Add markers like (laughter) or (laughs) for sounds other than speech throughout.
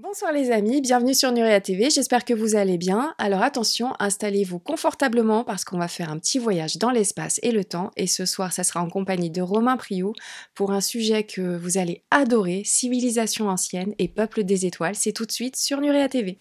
Bonsoir les amis, bienvenue sur Nuria TV, j'espère que vous allez bien. Alors attention, installez-vous confortablement parce qu'on va faire un petit voyage dans l'espace et le temps et ce soir ça sera en compagnie de Romain Priou pour un sujet que vous allez adorer, civilisation ancienne et peuple des étoiles, c'est tout de suite sur Nuria TV.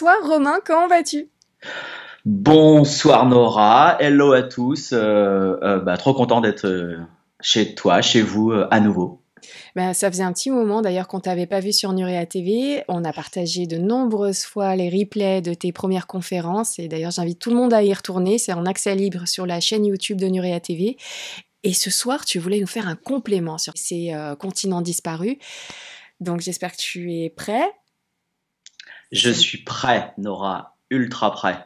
Bonsoir Romain, comment vas-tu Bonsoir Nora, hello à tous. Euh, euh, bah, trop content d'être euh, chez toi, chez vous à nouveau. Ben, ça faisait un petit moment d'ailleurs qu'on t'avait pas vu sur Nuria TV. On a partagé de nombreuses fois les replays de tes premières conférences et d'ailleurs j'invite tout le monde à y retourner. C'est en accès libre sur la chaîne YouTube de Nuria TV. Et ce soir, tu voulais nous faire un complément sur ces continents disparus. Donc j'espère que tu es prêt. Je suis prêt, Nora, ultra prêt.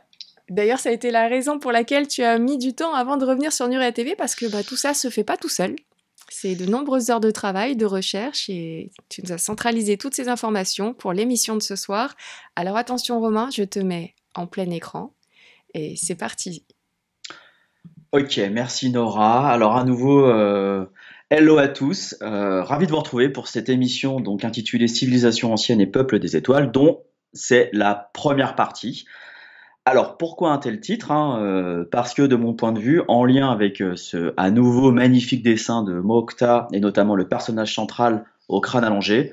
D'ailleurs, ça a été la raison pour laquelle tu as mis du temps avant de revenir sur Nuria TV parce que bah, tout ça se fait pas tout seul. C'est de nombreuses heures de travail, de recherche et tu nous as centralisé toutes ces informations pour l'émission de ce soir. Alors attention Romain, je te mets en plein écran et c'est parti. Ok, merci Nora. Alors à nouveau, euh, Hello à tous, euh, ravi de vous retrouver pour cette émission donc intitulée Civilisation ancienne et peuple des étoiles, dont c'est la première partie. Alors pourquoi un tel titre hein, euh, Parce que de mon point de vue, en lien avec euh, ce à nouveau magnifique dessin de Mokta et notamment le personnage central au crâne allongé,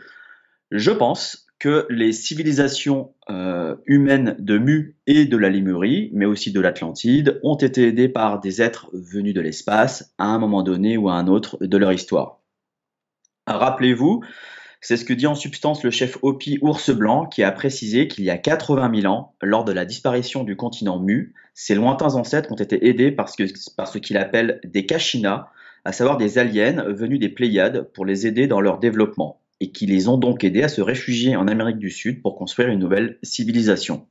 je pense que les civilisations euh, humaines de Mu et de la Limurie, mais aussi de l'Atlantide, ont été aidées par des êtres venus de l'espace à un moment donné ou à un autre de leur histoire. Rappelez-vous, c'est ce que dit en substance le chef Hopi Ours Blanc, qui a précisé qu'il y a 80 000 ans, lors de la disparition du continent Mu, ses lointains ancêtres ont été aidés par ce qu'il appelle des Kachina, à savoir des aliens venus des Pléiades pour les aider dans leur développement, et qui les ont donc aidés à se réfugier en Amérique du Sud pour construire une nouvelle civilisation.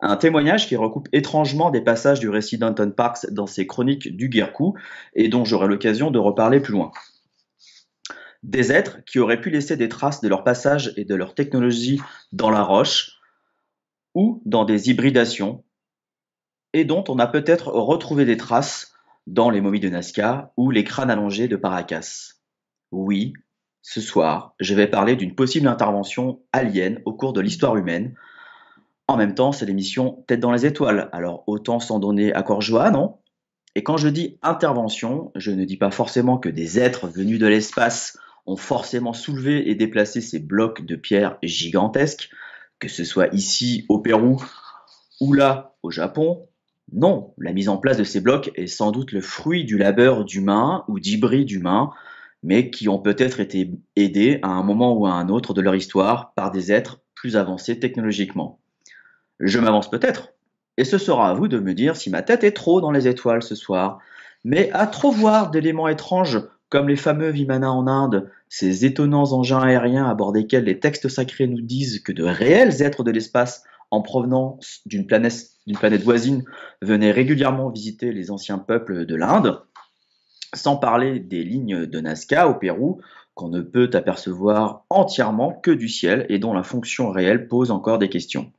Un témoignage qui recoupe étrangement des passages du récit d'Anton Parks dans ses chroniques du Guercou, et dont j'aurai l'occasion de reparler plus loin des êtres qui auraient pu laisser des traces de leur passage et de leur technologie dans la roche ou dans des hybridations, et dont on a peut-être retrouvé des traces dans les momies de Nazca ou les crânes allongés de Paracas. Oui, ce soir, je vais parler d'une possible intervention alien au cours de l'histoire humaine. En même temps, c'est l'émission Tête dans les étoiles, alors autant s'en donner à corps joie, non Et quand je dis intervention, je ne dis pas forcément que des êtres venus de l'espace ont forcément soulevé et déplacé ces blocs de pierre gigantesques, que ce soit ici au Pérou ou là au Japon. Non, la mise en place de ces blocs est sans doute le fruit du labeur d'humains ou d'hybrides humains, mais qui ont peut-être été aidés à un moment ou à un autre de leur histoire par des êtres plus avancés technologiquement. Je m'avance peut-être, et ce sera à vous de me dire si ma tête est trop dans les étoiles ce soir, mais à trop voir d'éléments étranges comme les fameux Vimana en Inde, ces étonnants engins aériens à bord desquels les textes sacrés nous disent que de réels êtres de l'espace en provenance d'une planète, voisine venaient régulièrement visiter les anciens peuples de l'Inde, sans parler des lignes de Nazca au Pérou qu'on ne peut apercevoir entièrement que du ciel et dont la fonction réelle pose encore des questions.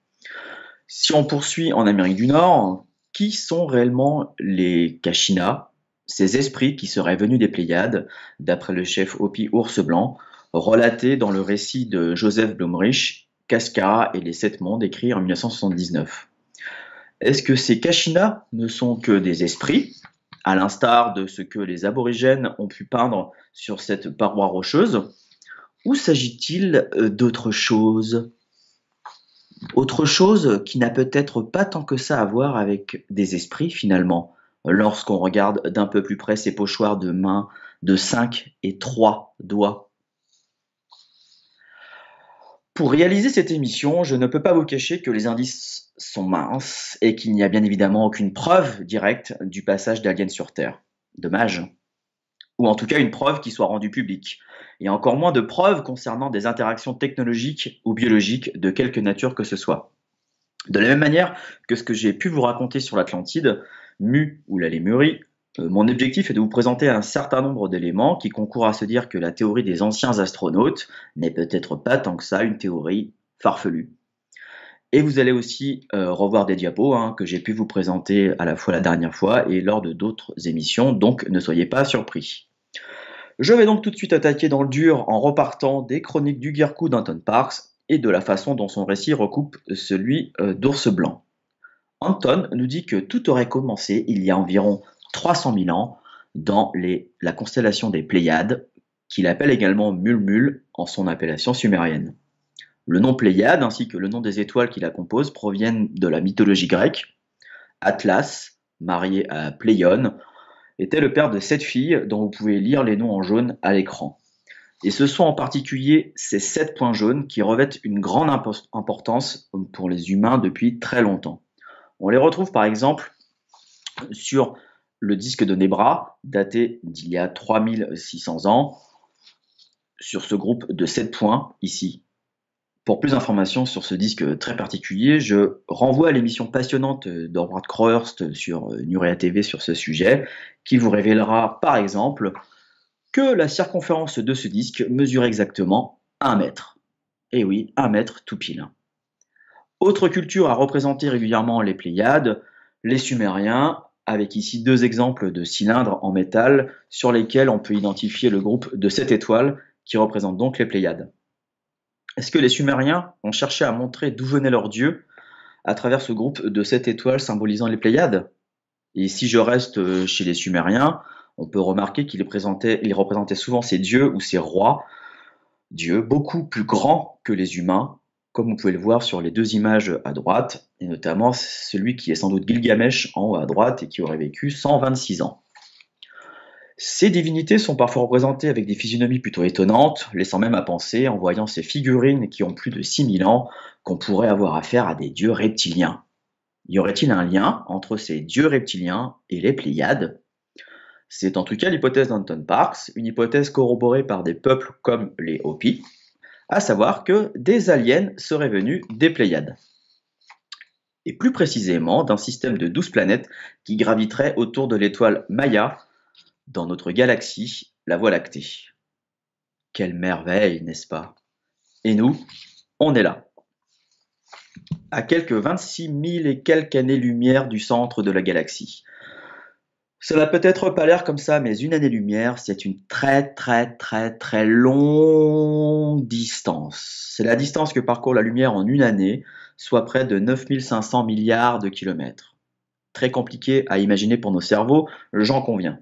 Si on poursuit en Amérique du Nord, qui sont réellement les Kachina ces esprits qui seraient venus des Pléiades, d'après le chef Hopi Ours Blanc, relaté dans le récit de Joseph Blumrich, Casca et les Sept Mondes, écrit en 1979. Est-ce que ces Kachina ne sont que des esprits, à l'instar de ce que les aborigènes ont pu peindre sur cette paroi rocheuse, ou s'agit-il euh, d'autre chose Autre chose qui n'a peut-être pas tant que ça à voir avec des esprits finalement, lorsqu'on regarde d'un peu plus près ces pochoirs de mains de 5 et 3 doigts. Pour réaliser cette émission, je ne peux pas vous cacher que les indices sont minces et qu'il n'y a bien évidemment aucune preuve directe du passage d'aliens sur Terre. Dommage. Ou en tout cas une preuve qui soit rendue publique. Et encore moins de preuves concernant des interactions technologiques ou biologiques de quelque nature que ce soit. De la même manière que ce que j'ai pu vous raconter sur l'Atlantide, mu ou la lémurie, euh, mon objectif est de vous présenter un certain nombre d'éléments qui concourent à se dire que la théorie des anciens astronautes n'est peut-être pas tant que ça une théorie farfelue. Et vous allez aussi euh, revoir des diapos hein, que j'ai pu vous présenter à la fois la dernière fois et lors de d'autres émissions, donc ne soyez pas surpris. Je vais donc tout de suite attaquer dans le dur en repartant des chroniques du guercou d'Anton Parks et de la façon dont son récit recoupe celui euh, d'Ours Blanc. Anton nous dit que tout aurait commencé il y a environ 300 000 ans dans la constellation des Pléiades, qu'il appelle également Mulmul en son appellation sumérienne. Le nom Pléiade ainsi que le nom des étoiles qui la composent proviennent de la mythologie grecque. Atlas, marié à Pléione, était le père de sept filles dont vous pouvez lire les noms en jaune à l'écran. Et ce sont en particulier ces sept points jaunes qui revêtent une grande importance pour les humains depuis très longtemps. On les retrouve par exemple sur le disque de Nebra, daté d'il y a 3600 ans, sur ce groupe de 7 points, ici. Pour plus d'informations sur ce disque très particulier, je renvoie à l'émission passionnante d'Orbrad Crowhurst sur euh, Nurea TV sur ce sujet, qui vous révélera par exemple que la circonférence de ce disque mesure exactement 1 mètre. Et eh oui, 1 mètre tout pile. Autre culture à représenter régulièrement les Pléiades, les Sumériens, avec ici deux exemples de cylindres en métal sur lesquels on peut identifier le groupe de sept étoiles qui représente donc les Pléiades. Est-ce que les Sumériens ont cherché à montrer d'où venait leur dieu à travers ce groupe de sept étoiles symbolisant les Pléiades Et si je reste euh, chez les Sumériens, on peut remarquer qu'ils représentaient souvent ces dieux ou ces rois, dieux beaucoup plus grands que les humains, comme vous pouvez le voir sur les deux images à droite, et notamment celui qui est sans doute Gilgamesh en haut à droite et qui aurait vécu 126 ans. Ces divinités sont parfois représentées avec des physionomies plutôt étonnantes, laissant même à penser, en voyant ces figurines qui ont plus de 6000 ans, qu'on pourrait avoir affaire à des dieux reptiliens. Y aurait-il un lien entre ces dieux reptiliens et les Pléiades C'est en tout cas l'hypothèse d'Anton Parks, une hypothèse corroborée par des peuples comme les Hopis, à savoir que des aliens seraient venus des Pléiades et plus précisément d'un système de 12 planètes qui graviterait autour de l'étoile Maya dans notre galaxie, la Voie lactée. Quelle merveille, n'est-ce pas Et nous, on est là. À quelques 26 000 et quelques années-lumière du centre de la galaxie, cela n'a peut-être pas l'air comme ça, mais une année-lumière, c'est une très très très très longue distance. C'est la distance que parcourt la lumière en une année, soit près de 9500 milliards de kilomètres. Très compliqué à imaginer pour nos cerveaux, j'en conviens.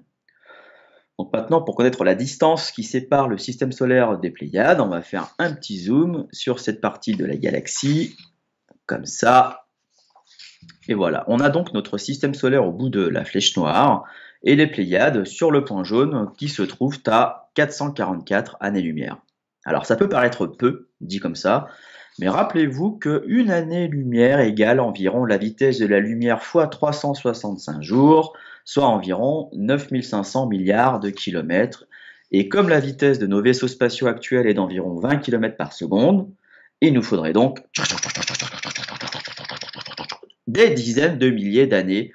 Donc maintenant, pour connaître la distance qui sépare le système solaire des Pléiades, on va faire un petit zoom sur cette partie de la galaxie, comme ça, et voilà, on a donc notre système solaire au bout de la flèche noire et les Pléiades sur le point jaune qui se trouvent à 444 années-lumière. Alors ça peut paraître peu, dit comme ça, mais rappelez-vous qu'une année-lumière égale environ la vitesse de la lumière fois 365 jours, soit environ 9500 milliards de kilomètres. Et comme la vitesse de nos vaisseaux spatiaux actuels est d'environ 20 km par seconde, il nous faudrait donc des dizaines de milliers d'années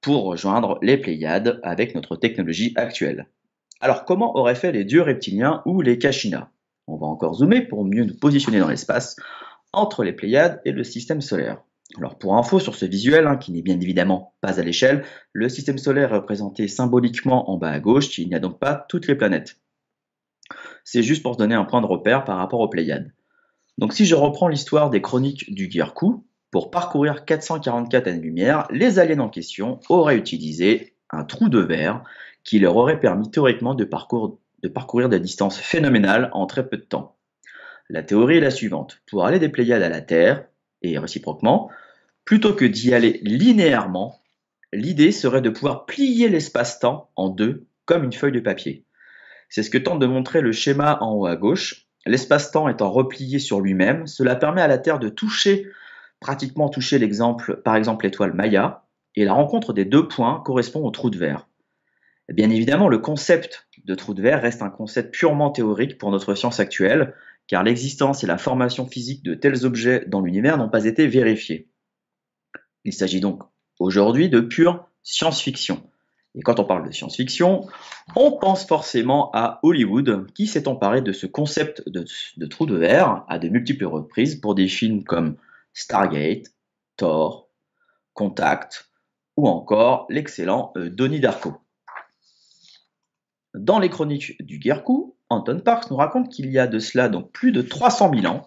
pour rejoindre les Pléiades avec notre technologie actuelle. Alors comment auraient fait les dieux reptiliens ou les Kachina On va encore zoomer pour mieux nous positionner dans l'espace entre les Pléiades et le système solaire. Alors pour info sur ce visuel, hein, qui n'est bien évidemment pas à l'échelle, le système solaire est représenté symboliquement en bas à gauche, il n'y a donc pas toutes les planètes. C'est juste pour se donner un point de repère par rapport aux Pléiades. Donc si je reprends l'histoire des chroniques du Girku, pour parcourir 444 années-lumière, les aliens en question auraient utilisé un trou de verre qui leur aurait permis théoriquement de, de parcourir des distances phénoménales en très peu de temps. La théorie est la suivante. Pour aller des Pléiades à la Terre, et réciproquement, plutôt que d'y aller linéairement, l'idée serait de pouvoir plier l'espace-temps en deux, comme une feuille de papier. C'est ce que tente de montrer le schéma en haut à gauche. L'espace-temps étant replié sur lui-même, cela permet à la Terre de toucher pratiquement touché l'exemple, par exemple l'étoile Maya, et la rencontre des deux points correspond au trou de verre. Bien évidemment, le concept de trou de verre reste un concept purement théorique pour notre science actuelle, car l'existence et la formation physique de tels objets dans l'univers n'ont pas été vérifiés. Il s'agit donc aujourd'hui de pure science-fiction. Et quand on parle de science-fiction, on pense forcément à Hollywood, qui s'est emparé de ce concept de, de trou de verre à de multiples reprises pour des films comme Stargate, Thor, Contact ou encore l'excellent euh, Donnie Darko. Dans les chroniques du Guercou, Anton Parks nous raconte qu'il y a de cela donc plus de 300 000 ans,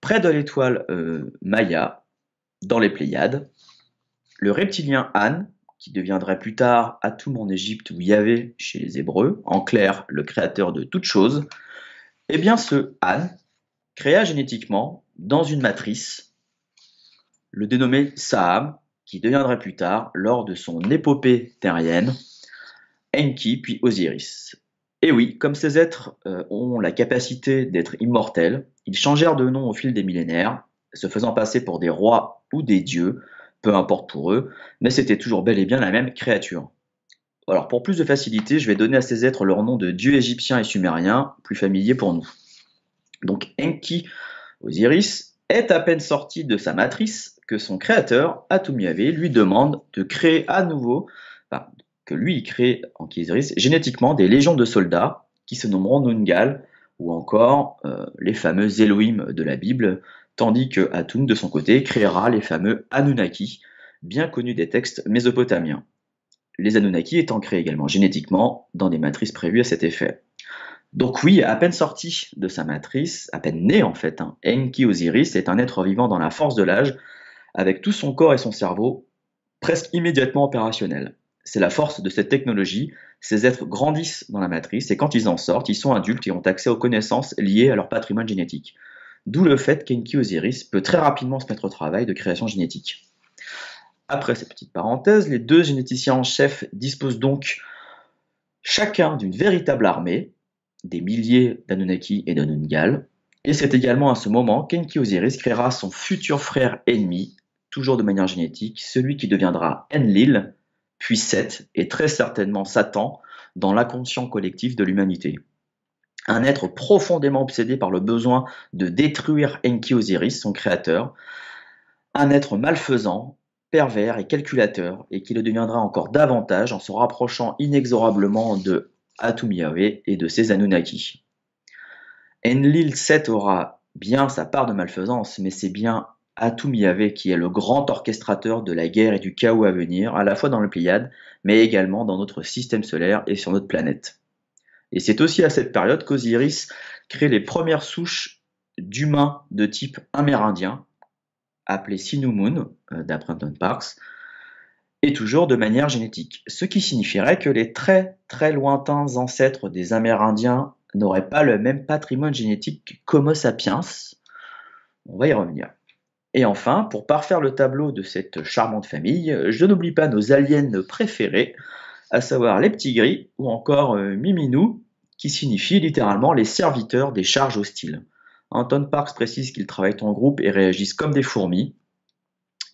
près de l'étoile euh, Maya, dans les Pléiades, le reptilien Han, qui deviendrait plus tard à tout en Égypte y avait chez les Hébreux, en clair le créateur de toutes choses, eh bien ce Han créa génétiquement dans une matrice, le dénommé Saham, qui deviendrait plus tard, lors de son épopée terrienne, Enki puis Osiris. Et oui, comme ces êtres euh, ont la capacité d'être immortels, ils changèrent de nom au fil des millénaires, se faisant passer pour des rois ou des dieux, peu importe pour eux, mais c'était toujours bel et bien la même créature. Alors pour plus de facilité, je vais donner à ces êtres leur nom de dieux égyptiens et sumériens, plus familier pour nous. Donc Enki Osiris est à peine sorti de sa matrice que son créateur, Atumiave, lui demande de créer à nouveau, enfin, que lui crée en Kisiris, génétiquement des légions de soldats qui se nommeront Nungal ou encore euh, les fameux Elohim de la Bible, tandis que Atum, de son côté, créera les fameux Anunnaki, bien connus des textes mésopotamiens. Les Anunnaki étant créés également génétiquement dans des matrices prévues à cet effet. Donc oui, à peine sorti de sa matrice, à peine né en fait, hein, Enki Osiris est un être vivant dans la force de l'âge, avec tout son corps et son cerveau presque immédiatement opérationnel. C'est la force de cette technologie, ces êtres grandissent dans la matrice et quand ils en sortent, ils sont adultes et ont accès aux connaissances liées à leur patrimoine génétique. D'où le fait qu'Enki Osiris peut très rapidement se mettre au travail de création génétique. Après cette petite parenthèse, les deux généticiens en chef disposent donc chacun d'une véritable armée des milliers d'Anunnaki et d'Anungal. Et c'est également à ce moment qu'Enki Osiris créera son futur frère ennemi, toujours de manière génétique, celui qui deviendra Enlil, puis Seth, et très certainement Satan, dans l'inconscient collectif de l'humanité. Un être profondément obsédé par le besoin de détruire Enki Osiris, son créateur, un être malfaisant, pervers et calculateur, et qui le deviendra encore davantage en se rapprochant inexorablement de Yave et de ses Anunnaki. Enlil 7 aura bien sa part de malfaisance, mais c'est bien Yave qui est le grand orchestrateur de la guerre et du chaos à venir, à la fois dans le Pléiade, mais également dans notre système solaire et sur notre planète. Et c'est aussi à cette période qu'Osiris crée les premières souches d'humains de type amérindien, appelés Sinumun, euh, d'après Anton Parks, et toujours de manière génétique, ce qui signifierait que les très très lointains ancêtres des Amérindiens n'auraient pas le même patrimoine génétique qu'Homo sapiens. On va y revenir. Et enfin, pour parfaire le tableau de cette charmante famille, je n'oublie pas nos aliens préférés, à savoir les petits gris ou encore euh, Miminou, qui signifie littéralement les serviteurs des charges hostiles. Anton Parks précise qu'ils travaillent en groupe et réagissent comme des fourmis,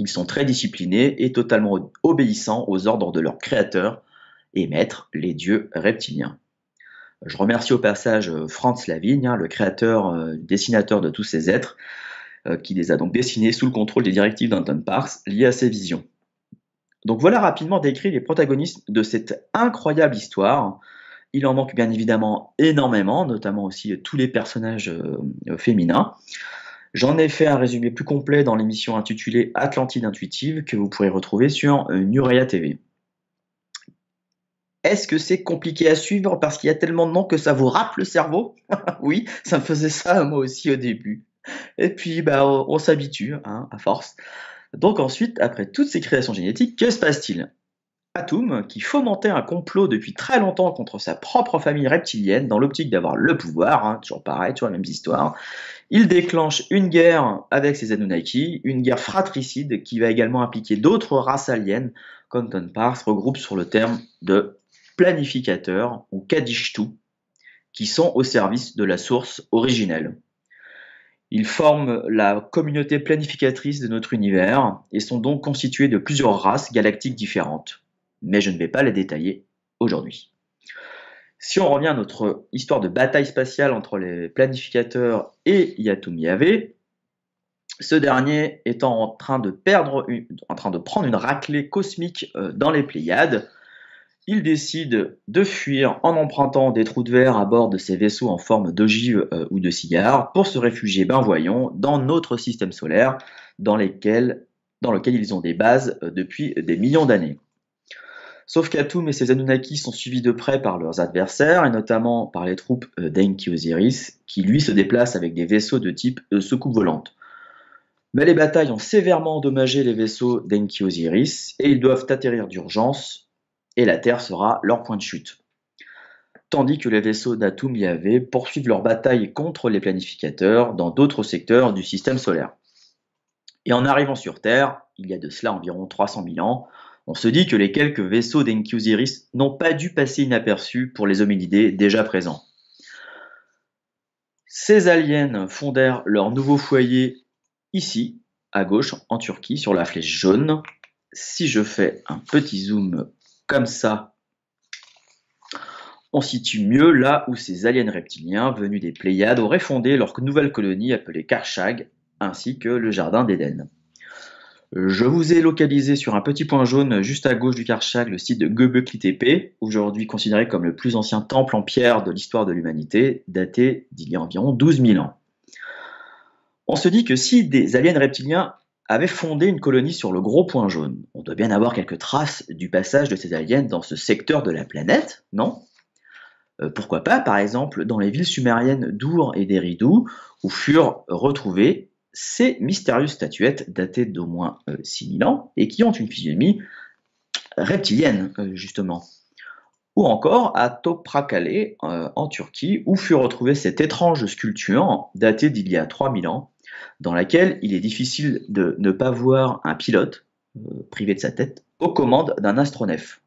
ils sont très disciplinés et totalement obéissants aux ordres de leur créateur et maître, les dieux reptiliens. Je remercie au passage euh, Franz Lavigne, hein, le créateur, euh, dessinateur de tous ces êtres, euh, qui les a donc dessinés sous le contrôle des directives d'Anton Parks liées à ses visions. Donc voilà rapidement décrit les protagonistes de cette incroyable histoire. Il en manque bien évidemment énormément, notamment aussi tous les personnages féminins. J'en ai fait un résumé plus complet dans l'émission intitulée Atlantide intuitive que vous pourrez retrouver sur euh, Nuria TV. Est-ce que c'est compliqué à suivre parce qu'il y a tellement de noms que ça vous rappe le cerveau (laughs) Oui, ça me faisait ça moi aussi au début. Et puis bah, on, on s'habitue hein, à force. Donc ensuite, après toutes ces créations génétiques, que se passe-t-il Atum, qui fomentait un complot depuis très longtemps contre sa propre famille reptilienne dans l'optique d'avoir le pouvoir, hein, toujours pareil, toujours les mêmes histoires. Il déclenche une guerre avec ses Anunnaki, une guerre fratricide qui va également impliquer d'autres races aliens, qu'Anton Pars regroupe sur le terme de planificateurs ou Kadishtu, qui sont au service de la source originelle. Ils forment la communauté planificatrice de notre univers et sont donc constitués de plusieurs races galactiques différentes mais je ne vais pas les détailler aujourd'hui. Si on revient à notre histoire de bataille spatiale entre les planificateurs et Yatoumi ce dernier étant en train de, prendre une raclée cosmique euh, dans les Pléiades, il décide de fuir en empruntant des trous de verre à bord de ses vaisseaux en forme d'ogives euh, ou de cigares pour se réfugier, ben voyons, dans notre système solaire dans, dans lequel ils ont des bases euh, depuis des millions d'années. Sauf qu'Atum et ses Anunnaki sont suivis de près par leurs adversaires, et notamment par les troupes euh, d'Enki Osiris, qui lui se déplacent avec des vaisseaux de type euh, soucoupe volante. Mais les batailles ont sévèrement endommagé les vaisseaux d'Enki Osiris, et ils doivent atterrir d'urgence, et la Terre sera leur point de chute. Tandis que les vaisseaux d'Atum y poursuivent leur bataille contre les planificateurs dans d'autres secteurs du système solaire. Et en arrivant sur Terre, il y a de cela environ 300 000 ans, on se dit que les quelques vaisseaux d'Enkiusiris n'ont pas dû passer inaperçus pour les hominidés déjà présents. Ces aliens fondèrent leur nouveau foyer ici, à gauche, en Turquie, sur la flèche jaune. Si je fais un petit zoom comme ça, on situe mieux là où ces aliens reptiliens venus des Pléiades auraient fondé leur nouvelle colonie appelée Karchag, ainsi que le Jardin d'Éden. Je vous ai localisé sur un petit point jaune juste à gauche du Karchag le site de Göbekli Tepe, aujourd'hui considéré comme le plus ancien temple en pierre de l'histoire de l'humanité, daté d'il y a environ 12 000 ans. On se dit que si des aliens reptiliens avaient fondé une colonie sur le gros point jaune, on doit bien avoir quelques traces du passage de ces aliens dans ce secteur de la planète, non euh, Pourquoi pas, par exemple, dans les villes sumériennes d'Our et d'Eridu, où furent retrouvés ces mystérieuses statuettes datées d'au moins 6000 euh, ans et qui ont une physionomie reptilienne, euh, justement. Ou encore à Toprakale, euh, en Turquie, où fut retrouvée cette étrange sculpture datée d'il y a 3000 ans, dans laquelle il est difficile de ne pas voir un pilote, privé de sa tête, aux commandes d'un astronef.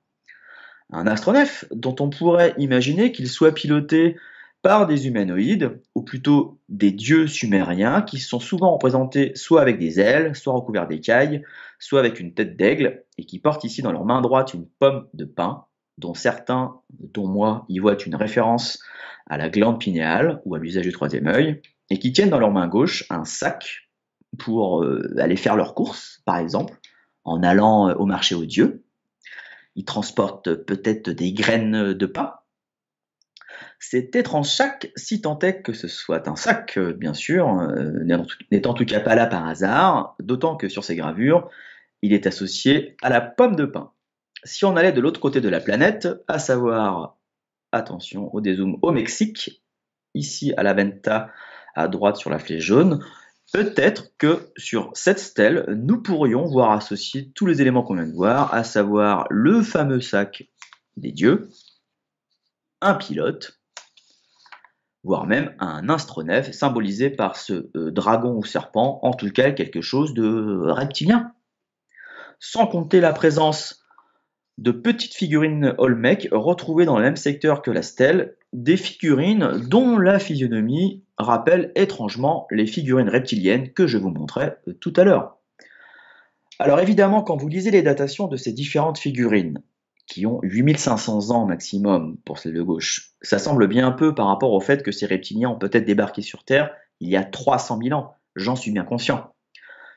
Un astronef dont on pourrait imaginer qu'il soit piloté par des humanoïdes, ou plutôt des dieux sumériens, qui sont souvent représentés soit avec des ailes, soit recouverts d'écailles, soit avec une tête d'aigle, et qui portent ici dans leur main droite une pomme de pain, dont certains, dont moi, y voient une référence à la glande pinéale ou à l'usage du troisième œil, et qui tiennent dans leur main gauche un sac pour euh, aller faire leurs courses, par exemple, en allant euh, au marché aux dieux. Ils transportent peut-être des graines de pain c'est étrange sac, si tant est que ce soit un sac, euh, bien sûr, euh, n'est en tout cas pas là par hasard, d'autant que sur ces gravures, il est associé à la pomme de pin. Si on allait de l'autre côté de la planète, à savoir, attention au dézoom, au Mexique, ici à la Venta, à droite sur la flèche jaune, peut-être que sur cette stèle, nous pourrions voir associer tous les éléments qu'on vient de voir, à savoir le fameux sac des dieux, un pilote, voire même un astronef symbolisé par ce euh, dragon ou serpent, en tout cas quelque chose de euh, reptilien. Sans compter la présence de petites figurines Olmec retrouvées dans le même secteur que la stèle, des figurines dont la physionomie rappelle étrangement les figurines reptiliennes que je vous montrais euh, tout à l'heure. Alors évidemment, quand vous lisez les datations de ces différentes figurines, qui ont 8500 ans maximum pour celles de gauche. Ça semble bien peu par rapport au fait que ces reptiliens ont peut-être débarqué sur Terre il y a 300 000 ans. J'en suis bien conscient.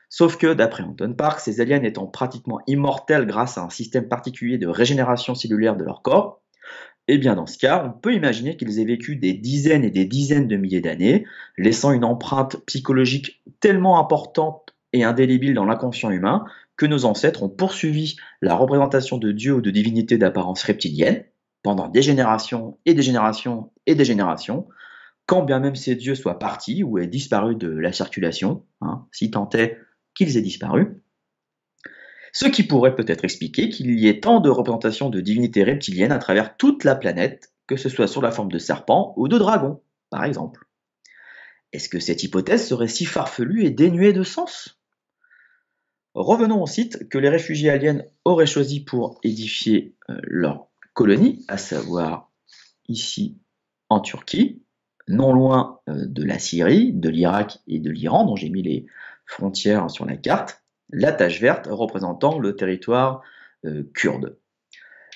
Sauf que, d'après Anton Park, ces aliens étant pratiquement immortels grâce à un système particulier de régénération cellulaire de leur corps, eh bien dans ce cas, on peut imaginer qu'ils aient vécu des dizaines et des dizaines de milliers d'années, laissant une empreinte psychologique tellement importante et indélébile dans l'inconscient humain que nos ancêtres ont poursuivi la représentation de dieux ou de divinités d'apparence reptilienne pendant des générations et des générations et des générations, quand bien même ces dieux soient partis ou aient disparu de la circulation, hein, si tant est qu'ils aient disparu. Ce qui pourrait peut-être expliquer qu'il y ait tant de représentations de divinités reptiliennes à travers toute la planète, que ce soit sous la forme de serpents ou de dragons, par exemple. Est-ce que cette hypothèse serait si farfelue et dénuée de sens Revenons au site que les réfugiés aliens auraient choisi pour édifier euh, leur colonie, à savoir ici en Turquie, non loin euh, de la Syrie, de l'Irak et de l'Iran, dont j'ai mis les frontières sur la carte, la tache verte représentant le territoire euh, kurde.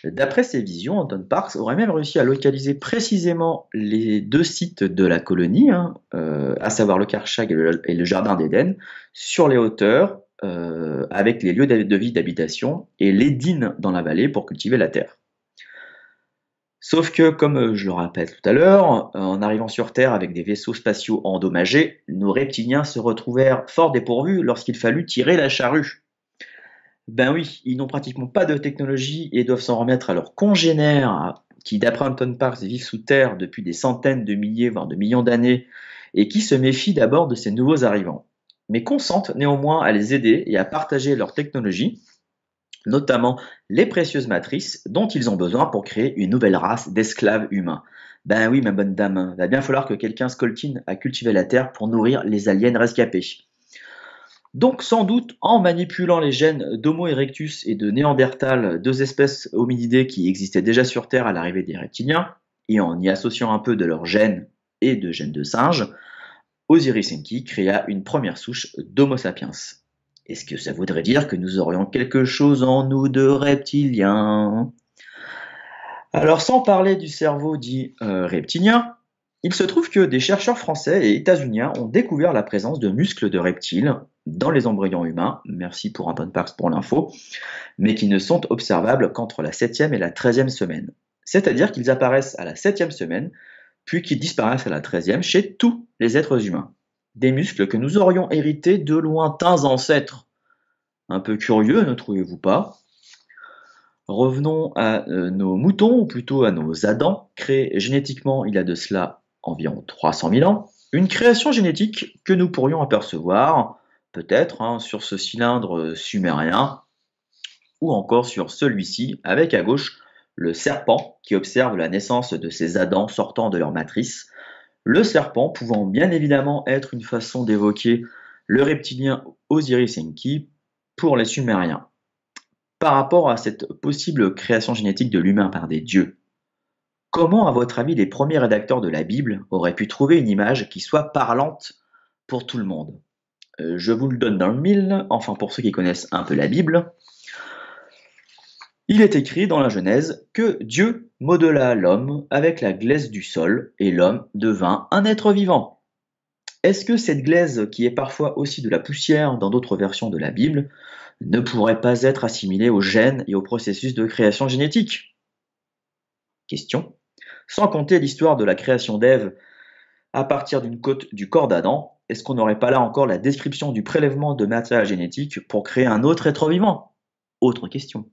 D'après ces visions, Anton Parks aurait même réussi à localiser précisément les deux sites de la colonie, hein, à savoir le Karchag et le, et le Jardin d'Éden, sur les hauteurs euh, avec les lieux de vie d'habitation et les dînes dans la vallée pour cultiver la terre. Sauf que, comme euh, je le rappelle tout à l'heure, euh, en arrivant sur Terre avec des vaisseaux spatiaux endommagés, nos reptiliens se retrouvèrent fort dépourvus lorsqu'il fallut tirer la charrue. Ben oui, ils n'ont pratiquement pas de technologie et doivent s'en remettre à leurs congénères, hein, qui d'après Anton Parks vivent sous Terre depuis des centaines de milliers, voire de millions d'années, et qui se méfient d'abord de ces nouveaux arrivants mais consentent néanmoins à les aider et à partager leurs technologies, notamment les précieuses matrices dont ils ont besoin pour créer une nouvelle race d'esclaves humains. Ben oui, ma bonne dame, il va bien falloir que quelqu'un coltine à cultiver la terre pour nourrir les aliens rescapés. Donc sans doute en manipulant les gènes d'Homo erectus et de Néandertal, deux espèces hominidées qui existaient déjà sur Terre à l'arrivée des reptiliens, et en y associant un peu de leurs gènes et de gènes de singes, Osiris créa une première souche d'Homo sapiens. Est-ce que ça voudrait dire que nous aurions quelque chose en nous de reptilien Alors sans parler du cerveau dit euh, reptilien, il se trouve que des chercheurs français et états-uniens ont découvert la présence de muscles de reptiles dans les embryons humains, merci pour un bon parse pour l'info, mais qui ne sont observables qu'entre la 7e et la 13e semaine. C'est-à-dire qu'ils apparaissent à la 7e semaine puis qui disparaissent à la 13e chez tous les êtres humains. Des muscles que nous aurions hérités de lointains ancêtres. Un peu curieux, ne trouvez-vous pas Revenons à euh, nos moutons, ou plutôt à nos Adams, créés génétiquement il y a de cela environ 300 000 ans. Une création génétique que nous pourrions apercevoir, peut-être, hein, sur ce cylindre sumérien, ou encore sur celui-ci, avec à gauche le serpent qui observe la naissance de ces Adams sortant de leur matrice, le serpent pouvant bien évidemment être une façon d'évoquer le reptilien Osiris Enki pour les Sumériens. Par rapport à cette possible création génétique de l'humain par des dieux, comment, à votre avis, les premiers rédacteurs de la Bible auraient pu trouver une image qui soit parlante pour tout le monde euh, Je vous le donne dans le mille, enfin pour ceux qui connaissent un peu la Bible. Il est écrit dans la Genèse que Dieu modela l'homme avec la glaise du sol et l'homme devint un être vivant. Est-ce que cette glaise, qui est parfois aussi de la poussière dans d'autres versions de la Bible, ne pourrait pas être assimilée aux gènes et au processus de création génétique Question. Sans compter l'histoire de la création d'Ève à partir d'une côte du corps d'Adam, est-ce qu'on n'aurait pas là encore la description du prélèvement de matériel génétique pour créer un autre être vivant Autre question.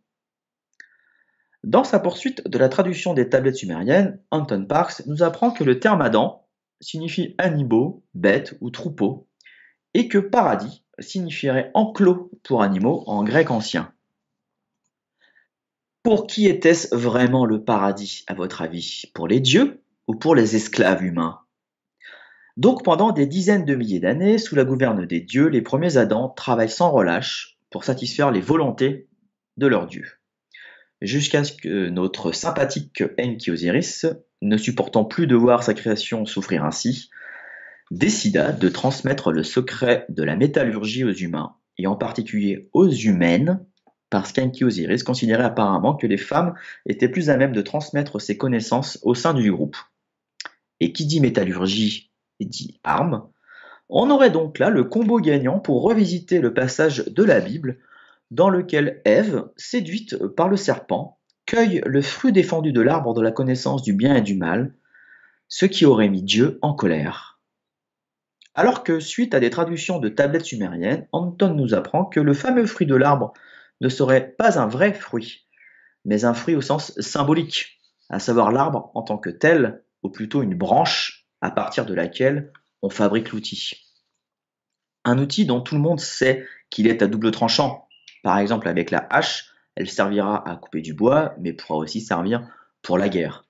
Dans sa poursuite de la traduction des tablettes sumériennes, Anton Parks nous apprend que le terme Adam signifie animaux, bêtes ou troupeaux et que paradis signifierait enclos pour animaux en grec ancien. Pour qui était-ce vraiment le paradis, à votre avis Pour les dieux ou pour les esclaves humains Donc pendant des dizaines de milliers d'années, sous la gouverne des dieux, les premiers Adams travaillent sans relâche pour satisfaire les volontés de leurs dieux jusqu'à ce que notre sympathique Enki Osiris, ne supportant plus de voir sa création souffrir ainsi, décida de transmettre le secret de la métallurgie aux humains, et en particulier aux humaines, parce qu'Enki Osiris considérait apparemment que les femmes étaient plus à même de transmettre ses connaissances au sein du groupe. Et qui dit métallurgie dit armes. On aurait donc là le combo gagnant pour revisiter le passage de la Bible dans lequel Ève, séduite par le serpent, cueille le fruit défendu de l'arbre de la connaissance du bien et du mal, ce qui aurait mis Dieu en colère. Alors que, suite à des traductions de tablettes sumériennes, Anton nous apprend que le fameux fruit de l'arbre ne serait pas un vrai fruit, mais un fruit au sens symbolique, à savoir l'arbre en tant que tel, ou plutôt une branche à partir de laquelle on fabrique l'outil. Un outil dont tout le monde sait qu'il est à double tranchant, par exemple, avec la hache, elle servira à couper du bois, mais pourra aussi servir pour la guerre.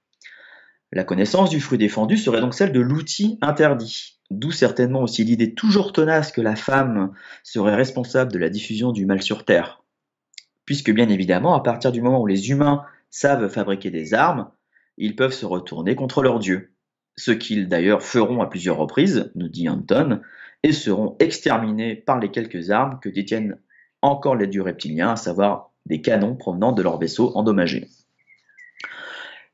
La connaissance du fruit défendu serait donc celle de l'outil interdit, d'où certainement aussi l'idée toujours tenace que la femme serait responsable de la diffusion du mal sur Terre. Puisque bien évidemment, à partir du moment où les humains savent fabriquer des armes, ils peuvent se retourner contre leur dieu, ce qu'ils d'ailleurs feront à plusieurs reprises, nous dit Anton, et seront exterminés par les quelques armes que détiennent encore les dieux reptiliens, à savoir des canons provenant de leurs vaisseaux endommagés.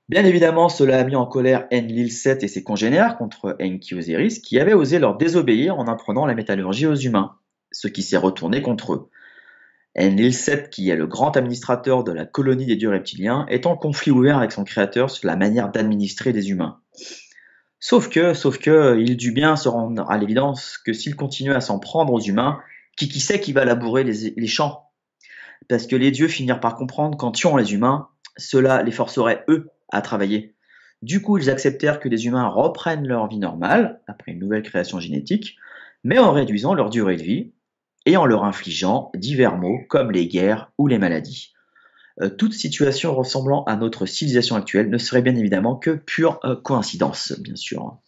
Bien évidemment, cela a mis en colère Enlil 7 et ses congénères contre Enki Osiris, qui avait osé leur désobéir en apprenant la métallurgie aux humains, ce qui s'est retourné contre eux. Enlil 7 qui est le grand administrateur de la colonie des dieux reptiliens, est en conflit ouvert avec son créateur sur la manière d'administrer les humains. Sauf que, sauf que, il dut bien se rendre à l'évidence que s'il continuait à s'en prendre aux humains, qui, qui sait qui va labourer les, champs Parce que les dieux finirent par comprendre qu'en tuant les humains, cela les forcerait, eux, à travailler. Du coup, ils acceptèrent que les humains reprennent leur vie normale, après une nouvelle création génétique, mais en réduisant leur durée de vie et en leur infligeant divers maux comme les guerres ou les maladies. Euh, toute situation ressemblant à notre civilisation actuelle ne serait bien évidemment que pure euh, coïncidence, bien sûr. Hein.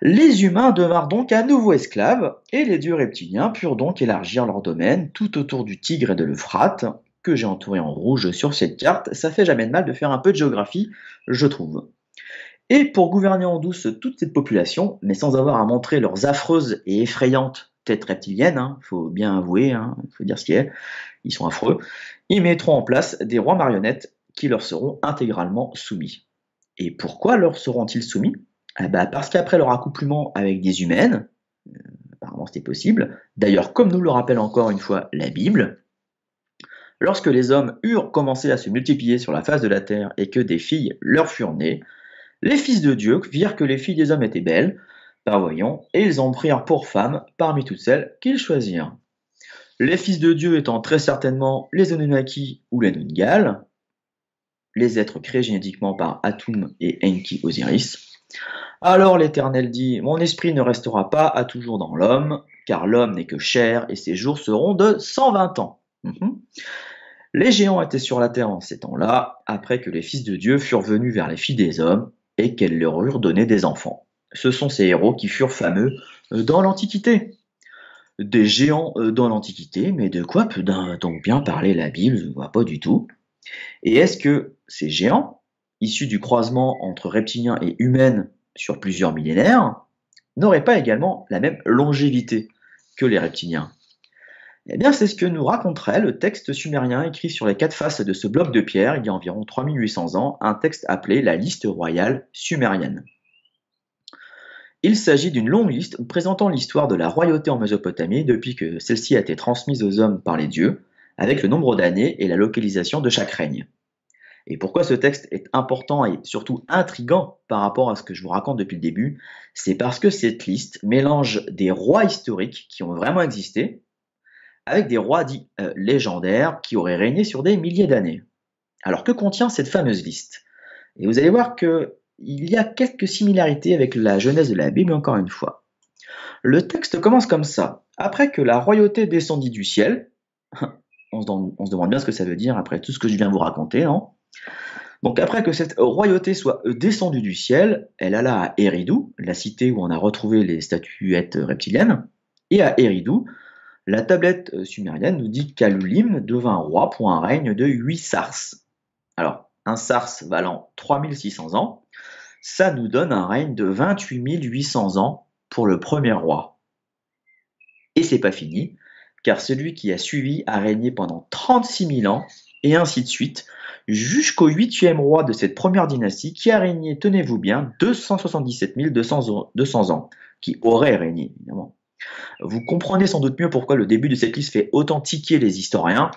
Les humains devinrent donc à nouveau esclaves, et les dieux reptiliens purent donc élargir leur domaine tout autour du Tigre et de l'Euphrate, que j'ai entouré en rouge sur cette carte, ça fait jamais de mal de faire un peu de géographie, je trouve. Et pour gouverner en douce toute cette population, mais sans avoir à montrer leurs affreuses et effrayantes têtes reptiliennes, hein, faut bien avouer, il hein, faut dire ce qu'il est, ils sont affreux, ils mettront en place des rois marionnettes qui leur seront intégralement soumis. Et pourquoi leur seront-ils soumis eh ben, parce qu'après leur accouplement avec des humaines, euh, apparemment c'était possible, d'ailleurs comme nous le rappelle encore une fois la Bible, lorsque les hommes eurent commencé à se multiplier sur la face de la terre et que des filles leur furent nées, les fils de Dieu virent que les filles des hommes étaient belles, voyons, et ils en prirent pour femmes parmi toutes celles qu'ils choisirent. Les fils de Dieu étant très certainement les Anunnaki ou les Nungal, les êtres créés génétiquement par Atum et Enki Osiris, alors l'Éternel dit, Mon esprit ne restera pas à toujours dans l'homme, car l'homme n'est que chair, et ses jours seront de 120 ans. Hum, hum. Les géants étaient sur la terre en ces temps-là, après que les fils de Dieu furent venus vers les filles des hommes, et qu'elles leur eurent donné des enfants. Ce sont ces héros qui furent fameux euh, dans l'Antiquité. Des géants euh, dans l'Antiquité, mais de quoi peut donc bien parler la Bible Je ne vois pas du tout. Et est-ce que ces géants Issu du croisement entre reptiliens et humaines sur plusieurs millénaires, n'aurait pas également la même longévité que les reptiliens Eh bien, c'est ce que nous raconterait le texte sumérien écrit sur les quatre faces de ce bloc de pierre il y a environ 3800 ans, un texte appelé la liste royale sumérienne. Il s'agit d'une longue liste présentant l'histoire de la royauté en Mésopotamie depuis que celle-ci a été transmise aux hommes par les dieux, avec le nombre d'années et la localisation de chaque règne. Et pourquoi ce texte est important et surtout intrigant par rapport à ce que je vous raconte depuis le début, c'est parce que cette liste mélange des rois historiques qui ont vraiment existé avec des rois dits euh, légendaires qui auraient régné sur des milliers d'années. Alors que contient cette fameuse liste Et vous allez voir qu'il y a quelques similarités avec la Genèse de la Bible encore une fois. Le texte commence comme ça. Après que la royauté descendit du ciel, (laughs) on se, demande bien ce que ça veut dire après tout ce que je viens vous raconter, non hein. Donc après que cette royauté soit descendue du ciel, elle alla à Eridu, la cité où on a retrouvé les statuettes reptiliennes, et à Eridu, la tablette sumérienne nous dit qu'Alulim devint roi pour un règne de 8 sars. Alors, un sars valant 3600 ans, ça nous donne un règne de 28 800 ans pour le premier roi. Et c'est pas fini, car celui qui a suivi a régné pendant 36 000 ans, et ainsi de suite, jusqu'au huitième roi de cette première dynastie qui a régné, tenez-vous bien, 277 200, ans, qui aurait régné, évidemment. Vous comprenez sans doute mieux pourquoi le début de cette liste fait authentiquer les historiens,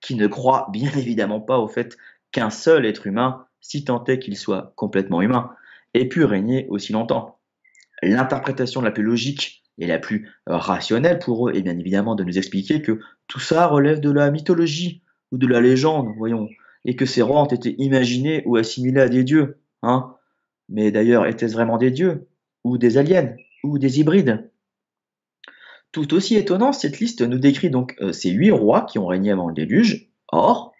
qui ne croient bien (laughs) évidemment pas au fait qu'un seul être humain, si tant est qu'il soit complètement humain, ait pu régner aussi longtemps. L'interprétation la plus logique et la plus rationnelle pour eux est bien évidemment de nous expliquer que tout ça relève de la mythologie ou de la légende, voyons, et que ces rois ont été imaginés ou assimilés à des dieux. Hein. Mais d'ailleurs, étaient-ce vraiment des dieux Ou des aliens Ou des hybrides Tout aussi étonnant, cette liste nous décrit donc euh, ces huit rois qui ont régné avant le déluge. Or,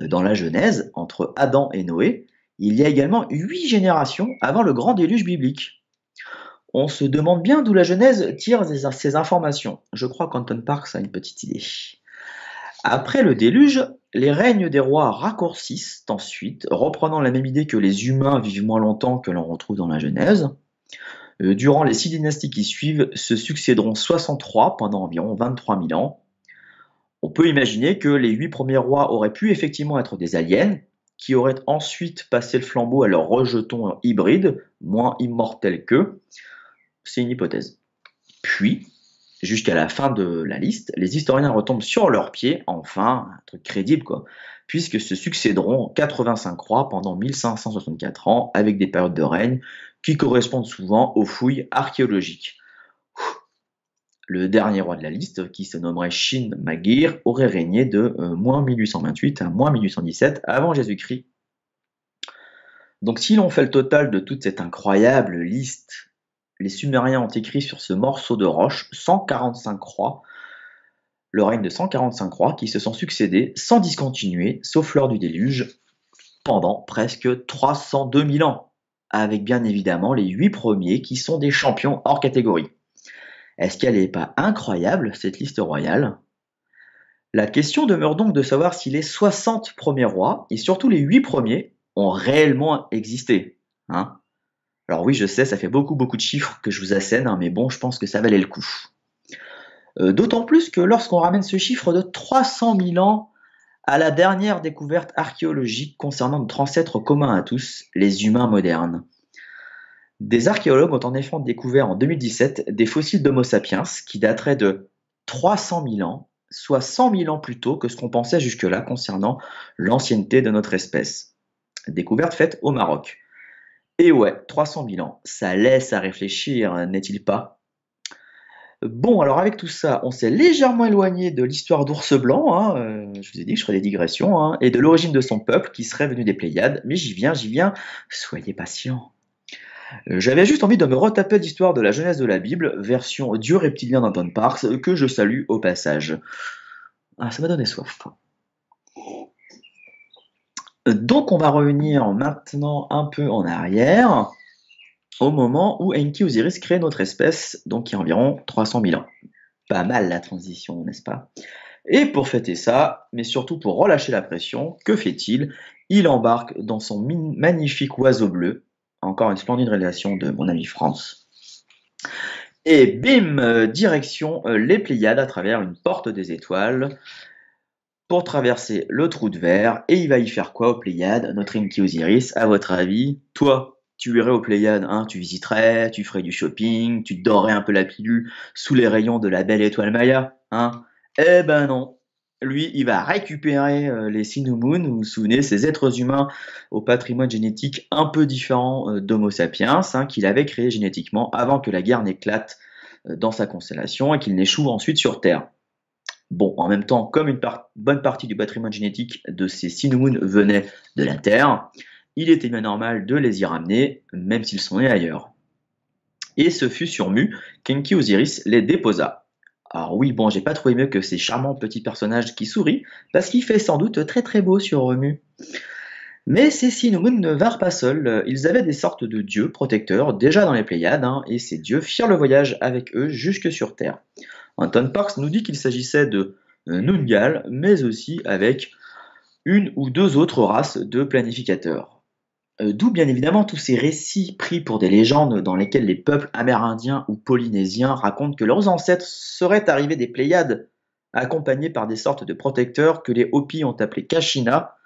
euh, dans la Genèse, entre Adam et Noé, il y a également huit générations avant le grand déluge biblique. On se demande bien d'où la Genèse tire ces informations. Je crois qu'Anton Parks a une petite idée. Après le déluge, les règnes des rois raccourcissent ensuite, reprenant la même idée que les humains vivent moins longtemps que l'on retrouve dans la Genèse. Euh, durant les six dynasties qui suivent, se succéderont 63 pendant environ 23 000 ans. On peut imaginer que les huit premiers rois auraient pu effectivement être des aliens, qui auraient ensuite passé le flambeau à leur rejetons hybride, moins immortel qu'eux. C'est une hypothèse. Puis, Jusqu'à la fin de la liste, les historiens retombent sur leurs pieds, enfin, un truc crédible quoi, puisque se succéderont 85 rois pendant 1564 ans avec des périodes de règne qui correspondent souvent aux fouilles archéologiques. Le dernier roi de la liste, qui se nommerait Shin Magir, aurait régné de euh, moins 1828 à moins 1817 avant Jésus-Christ. Donc si l'on fait le total de toute cette incroyable liste les Sumériens ont écrit sur ce morceau de roche 145 rois, le règne de 145 rois qui se sont succédés sans discontinuer, sauf lors du déluge, pendant presque 302 000 ans, avec bien évidemment les 8 premiers qui sont des champions hors catégorie. Est-ce qu'elle n'est pas incroyable, cette liste royale La question demeure donc de savoir si les 60 premiers rois, et surtout les 8 premiers, ont réellement existé. Hein alors oui, je sais, ça fait beaucoup, beaucoup de chiffres que je vous assène, hein, mais bon, je pense que ça valait le coup. Euh, d'autant plus que lorsqu'on ramène ce chiffre de 300 000 ans à la dernière découverte archéologique concernant notre ancêtre commun à tous, les humains modernes. Des archéologues ont en effet découvert en 2017 des fossiles d'Homo sapiens qui dateraient de 300 000 ans, soit 100 000 ans plus tôt que ce qu'on pensait jusque-là concernant l'ancienneté de notre espèce. Découverte faite au Maroc. Et ouais, 300 000 ans, ça laisse à réfléchir, n'est-il pas Bon, alors avec tout ça, on s'est légèrement éloigné de l'histoire d'ours blanc, hein, euh, je vous ai dit que je ferais des digressions, hein, et de l'origine de son peuple qui serait venu des Pléiades, mais j'y viens, j'y viens, soyez patients. J'avais juste envie de me retaper l'histoire de la jeunesse de la Bible, version Dieu reptilien d'Anton Parks, que je salue au passage. Ah, ça m'a donné soif. Donc on va revenir maintenant un peu en arrière au moment où Enki Osiris crée notre espèce, donc il y a environ 300 000 ans. Pas mal la transition, n'est-ce pas Et pour fêter ça, mais surtout pour relâcher la pression, que fait-il Il embarque dans son magnifique oiseau bleu, encore une splendide réalisation de mon ami France. Et bim, euh, direction euh, les Pléiades à travers une porte des étoiles pour traverser le trou de verre et il va y faire quoi aux Pléiades, notre Inky Osiris À votre avis, toi, tu irais aux Pléiades, hein, tu visiterais, tu ferais du shopping, tu dorais un peu la pilule sous les rayons de la belle étoile Maya, hein Eh ben non, lui, il va récupérer euh, les Sinumun, vous vous souvenez, ces êtres humains au patrimoine génétique un peu différent euh, d'Homo sapiens, hein, qu'il avait créé génétiquement avant que la guerre n'éclate euh, dans sa constellation et qu'il n'échoue ensuite sur Terre. Bon, en même temps, comme une bonne partie du patrimoine génétique de ces Sinumun venait de la Terre, il était bien normal de les y ramener, même s'ils sont nés ailleurs. Et ce fut sur Mu qu'Enki Osiris les déposa. Alors oui, bon, j'ai pas trouvé mieux que ces charmants petits personnages qui sourient, parce qu'il fait sans doute très très beau sur euh, Mu. Mais ces Sinumun ne vinrent pas seuls, ils avaient des sortes de dieux protecteurs déjà dans les Pléiades, hein, et ces dieux firent le voyage avec eux jusque sur Terre. Anton Parks nous dit qu'il s'agissait de euh, Nungal, mais aussi avec une ou deux autres races de planificateurs. Euh, d'où bien évidemment tous ces récits pris pour des légendes dans lesquelles les peuples amérindiens ou polynésiens racontent que leurs ancêtres seraient arrivés des Pléiades, accompagnés par des sortes de protecteurs que les Hopis ont appelés Kashina,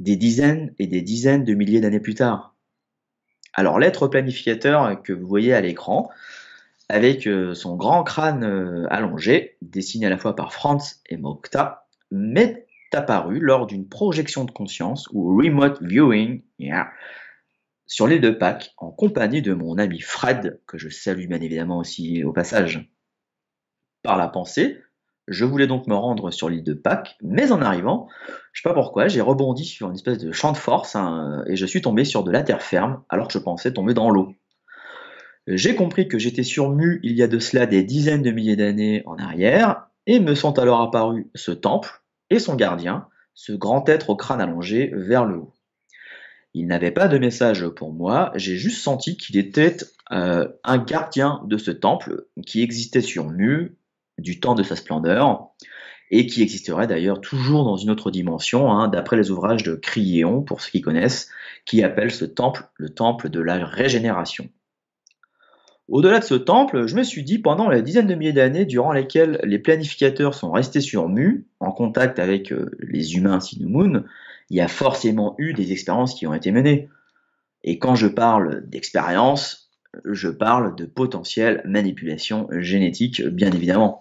des dizaines et des dizaines de milliers d'années plus tard. Alors l'être planificateur que vous voyez à l'écran, avec euh, son grand crâne euh, allongé, dessiné à la fois par Franz et Mokta, m'est apparu lors d'une projection de conscience ou remote viewing sur l'île de Pâques en compagnie de mon ami Fred, que je salue bien évidemment aussi au passage. Par la pensée, je voulais donc me rendre sur l'île de Pâques, mais en arrivant, je sais pas pourquoi, j'ai rebondi sur une espèce de champ de force hein, et je suis tombé sur de la terre ferme alors que je pensais tomber dans l'eau. J'ai compris que j'étais sur Mu il y a de cela des dizaines de milliers d'années en arrière, et me sont alors apparus ce temple et son gardien, ce grand être au crâne allongé vers le haut. Il n'avait pas de message pour moi, j'ai juste senti qu'il était euh, un gardien de ce temple qui existait sur Mu du temps de sa splendeur, et qui existerait d'ailleurs toujours dans une autre dimension, hein, d'après les ouvrages de Criéon, pour ceux qui connaissent, qui appelle ce temple le temple de la régénération. Au-delà de ce temple, je me suis dit, pendant la dizaine de milliers d'années durant lesquelles les planificateurs sont restés sur Mu, en contact avec euh, les humains Moon, il y a forcément eu des expériences qui ont été menées. Et quand je parle d'expérience, je parle de potentielles manipulations génétiques, bien évidemment.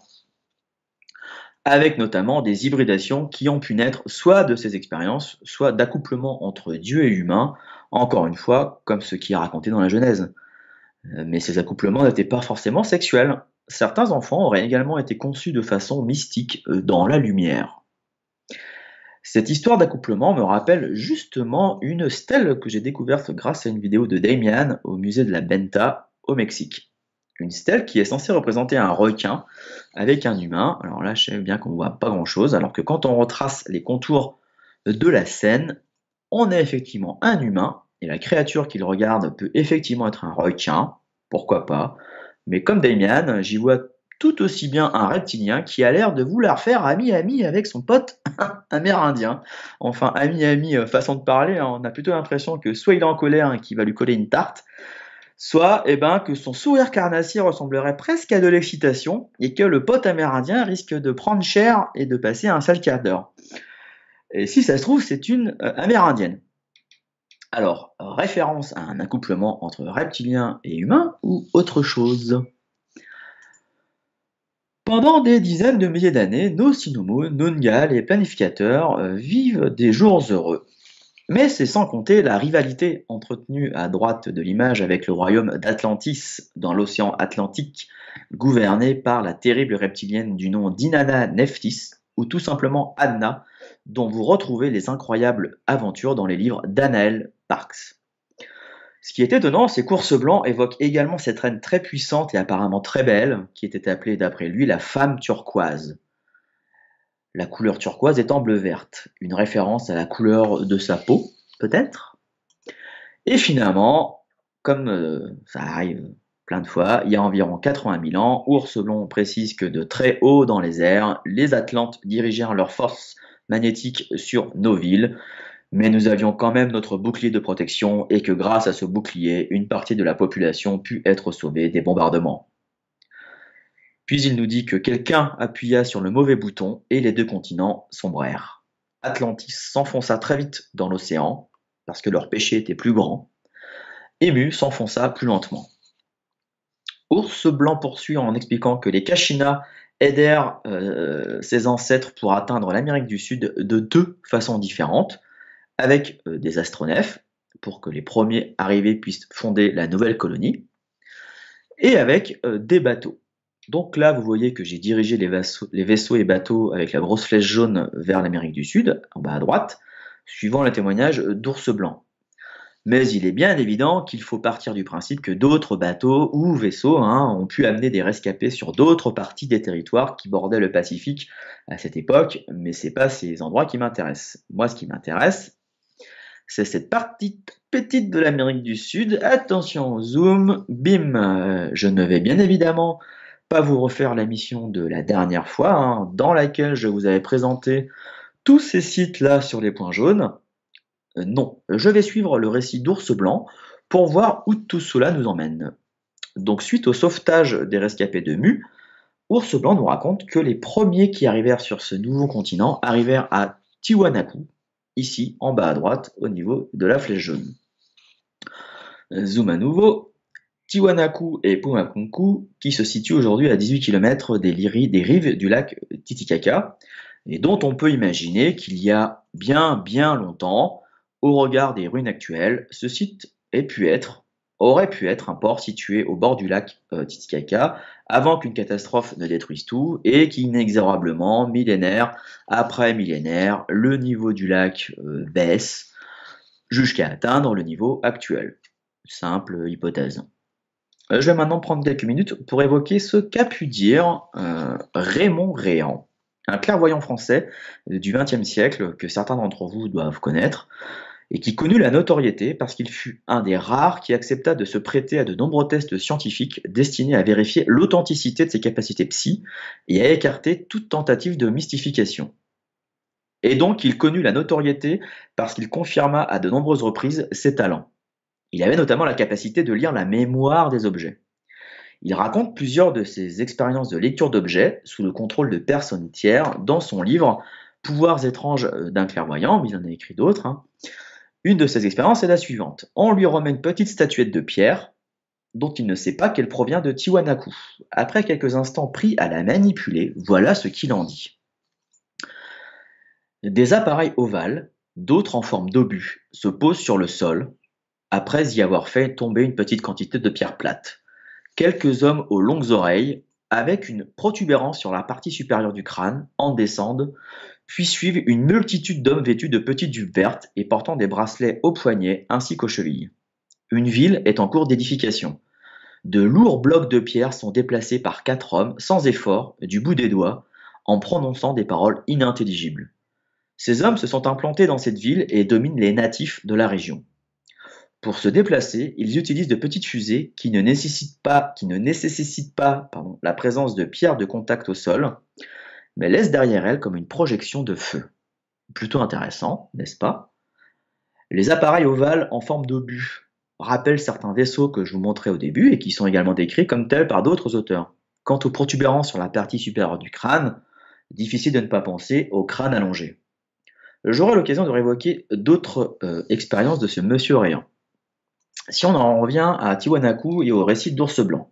Avec notamment des hybridations qui ont pu naître soit de ces expériences, soit d'accouplement entre Dieu et humain, encore une fois, comme ce qui est raconté dans la Genèse. Euh, mais ces accouplements n'étaient pas forcément sexuels. Certains enfants auraient également été conçus de façon mystique euh, dans la lumière. Cette histoire d'accouplement me rappelle justement une stèle que j'ai découverte grâce à une vidéo de Damian au musée de la Benta au Mexique. Une stèle qui est censée représenter un requin avec un humain. Alors là, je sais bien qu'on ne voit pas grand chose, alors que quand on retrace les contours de la scène, on a effectivement un humain et la créature qu'il regarde peut effectivement être un requin, pourquoi pas, mais comme Damien, j'y vois tout aussi bien un reptilien qui a l'air de vouloir faire ami-ami avec son pote (laughs) amérindien. Enfin, ami-ami, euh, façon de parler, hein, on a plutôt l'impression que soit il est en colère et qu'il va lui coller une tarte, soit eh ben, que son sourire carnassier ressemblerait presque à de l'excitation et que le pote amérindien risque de prendre cher et de passer un sale quart d'heure. Et si ça se trouve, c'est une euh, amérindienne. Alors, référence à un accouplement entre reptiliens et humains ou autre chose pendant des dizaines de milliers d'années, nos sinomos, n'gals et planificateurs euh, vivent des jours heureux. Mais c'est sans compter la rivalité entretenue à droite de l'image avec le royaume d'Atlantis dans l'océan Atlantique, gouverné par la terrible reptilienne du nom d'Inanna Neftis, ou tout simplement Anna, dont vous retrouvez les incroyables aventures dans les livres d'Anaël ce qui est étonnant, c'est qu'Ours blancs évoque également cette reine très puissante et apparemment très belle, qui était appelée d'après lui la femme turquoise. La couleur turquoise étant bleu-verte, une référence à la couleur de sa peau, peut-être. Et finalement, comme euh, ça arrive plein de fois, il y a environ 80 000 ans, Ours Blanc précise que de très haut dans les airs, les Atlantes dirigèrent leurs forces magnétiques sur nos villes, mais nous avions quand même notre bouclier de protection et que grâce à ce bouclier, une partie de la population put être sauvée des bombardements. Puis il nous dit que quelqu'un appuya sur le mauvais bouton et les deux continents sombrèrent. Atlantis s'enfonça très vite dans l'océan, parce que leur péché était plus grand. Ému s'enfonça plus lentement. Ours Blanc poursuit en expliquant que les Kachina aidèrent euh, ses ancêtres pour atteindre l'Amérique du Sud de deux façons différentes avec euh, des astronefs pour que les premiers arrivés puissent fonder la nouvelle colonie, et avec euh, des bateaux. Donc là, vous voyez que j'ai dirigé les vaisseaux, et bateaux avec la grosse flèche jaune vers l'Amérique du Sud, en bas à droite, suivant le témoignage euh, d'ours blanc. Mais il est bien évident qu'il faut partir du principe que d'autres bateaux ou vaisseaux hein, ont pu amener des rescapés sur d'autres parties des territoires qui bordaient le Pacifique à cette époque, mais ce n'est pas ces endroits qui m'intéressent. Moi, ce qui m'intéresse, c'est cette partie petite de l'Amérique du Sud. Attention zoom, bim euh, Je ne vais bien évidemment pas vous refaire la mission de la dernière fois, hein. dans laquelle je vous avais présenté tous ces sites-là sur les points jaunes. Euh, non, je vais suivre le récit d'Ours Blanc pour voir où tout cela nous emmène. Donc suite au sauvetage des rescapés de Mu, Ours Blanc nous raconte que les premiers qui arrivèrent sur ce nouveau continent arrivèrent à Tiwanaku, ici en bas à droite au niveau de la flèche jaune. Zoom à nouveau. Tiwanaku et Pumakunku, qui se situent aujourd'hui à 18 km des, des rives du lac Titicaca, et dont on peut imaginer qu'il y a bien bien longtemps, au regard des ruines actuelles, ce site ait pu être aurait pu être un port situé au bord du lac euh, Titicaca avant qu'une catastrophe ne détruise tout et qu'inexorablement, millénaire après millénaire, le niveau du lac euh, baisse jusqu'à atteindre le niveau actuel. Simple hypothèse. Euh, je vais maintenant prendre quelques minutes pour évoquer ce qu'a pu dire Raymond Réan, un clairvoyant français du XXe siècle que certains d'entre vous doivent connaître et qui connut la notoriété parce qu'il fut un des rares qui accepta de se prêter à de nombreux tests scientifiques destinés à vérifier l'authenticité de ses capacités psy et à écarter toute tentative de mystification. Et donc il connut la notoriété parce qu'il confirma à de nombreuses reprises ses talents. Il avait notamment la capacité de lire la mémoire des objets. Il raconte plusieurs de ses expériences de lecture d'objets sous le contrôle de personnes tiers dans son livre Pouvoirs étranges d'un clairvoyant, mais il en a écrit d'autres, hein. Une de ses expériences est la suivante. On lui remet une petite statuette de pierre, dont il ne sait pas qu'elle provient de Tiwanaku. Après quelques instants pris à la manipuler, voilà ce qu'il en dit. Des appareils ovales, d'autres en forme d'obus, se posent sur le sol, après y avoir fait tomber une petite quantité de pierres plates. Quelques hommes aux longues oreilles, avec une protubérance sur la partie supérieure du crâne, en descendent, puis suivent une multitude d'hommes vêtus de petites dupes vertes et portant des bracelets aux poignets ainsi qu'aux chevilles. Une ville est en cours d'édification. De lourds blocs de pierre sont déplacés par quatre hommes sans effort, du bout des doigts, en prononçant des paroles inintelligibles. Ces hommes se sont implantés dans cette ville et dominent les natifs de la région. Pour se déplacer, ils utilisent de petites fusées qui ne nécessitent pas, la présence de pierres de contact au sol, mais laisse derrière elle comme une projection de feu. Plutôt intéressant, n'est-ce pas Les appareils ovales en forme d'obus rappellent certains vaisseaux que je vous montrais au début et qui sont également décrits comme tels par d'autres auteurs. Quant aux protubérances sur la partie supérieure du crâne, difficile de ne pas penser au crâne allongé. J'aurai l'occasion de révoquer d'autres euh, expériences de ce monsieur Rayan. Si on en revient à Tiwanaku et au récit d'Ours Blanc,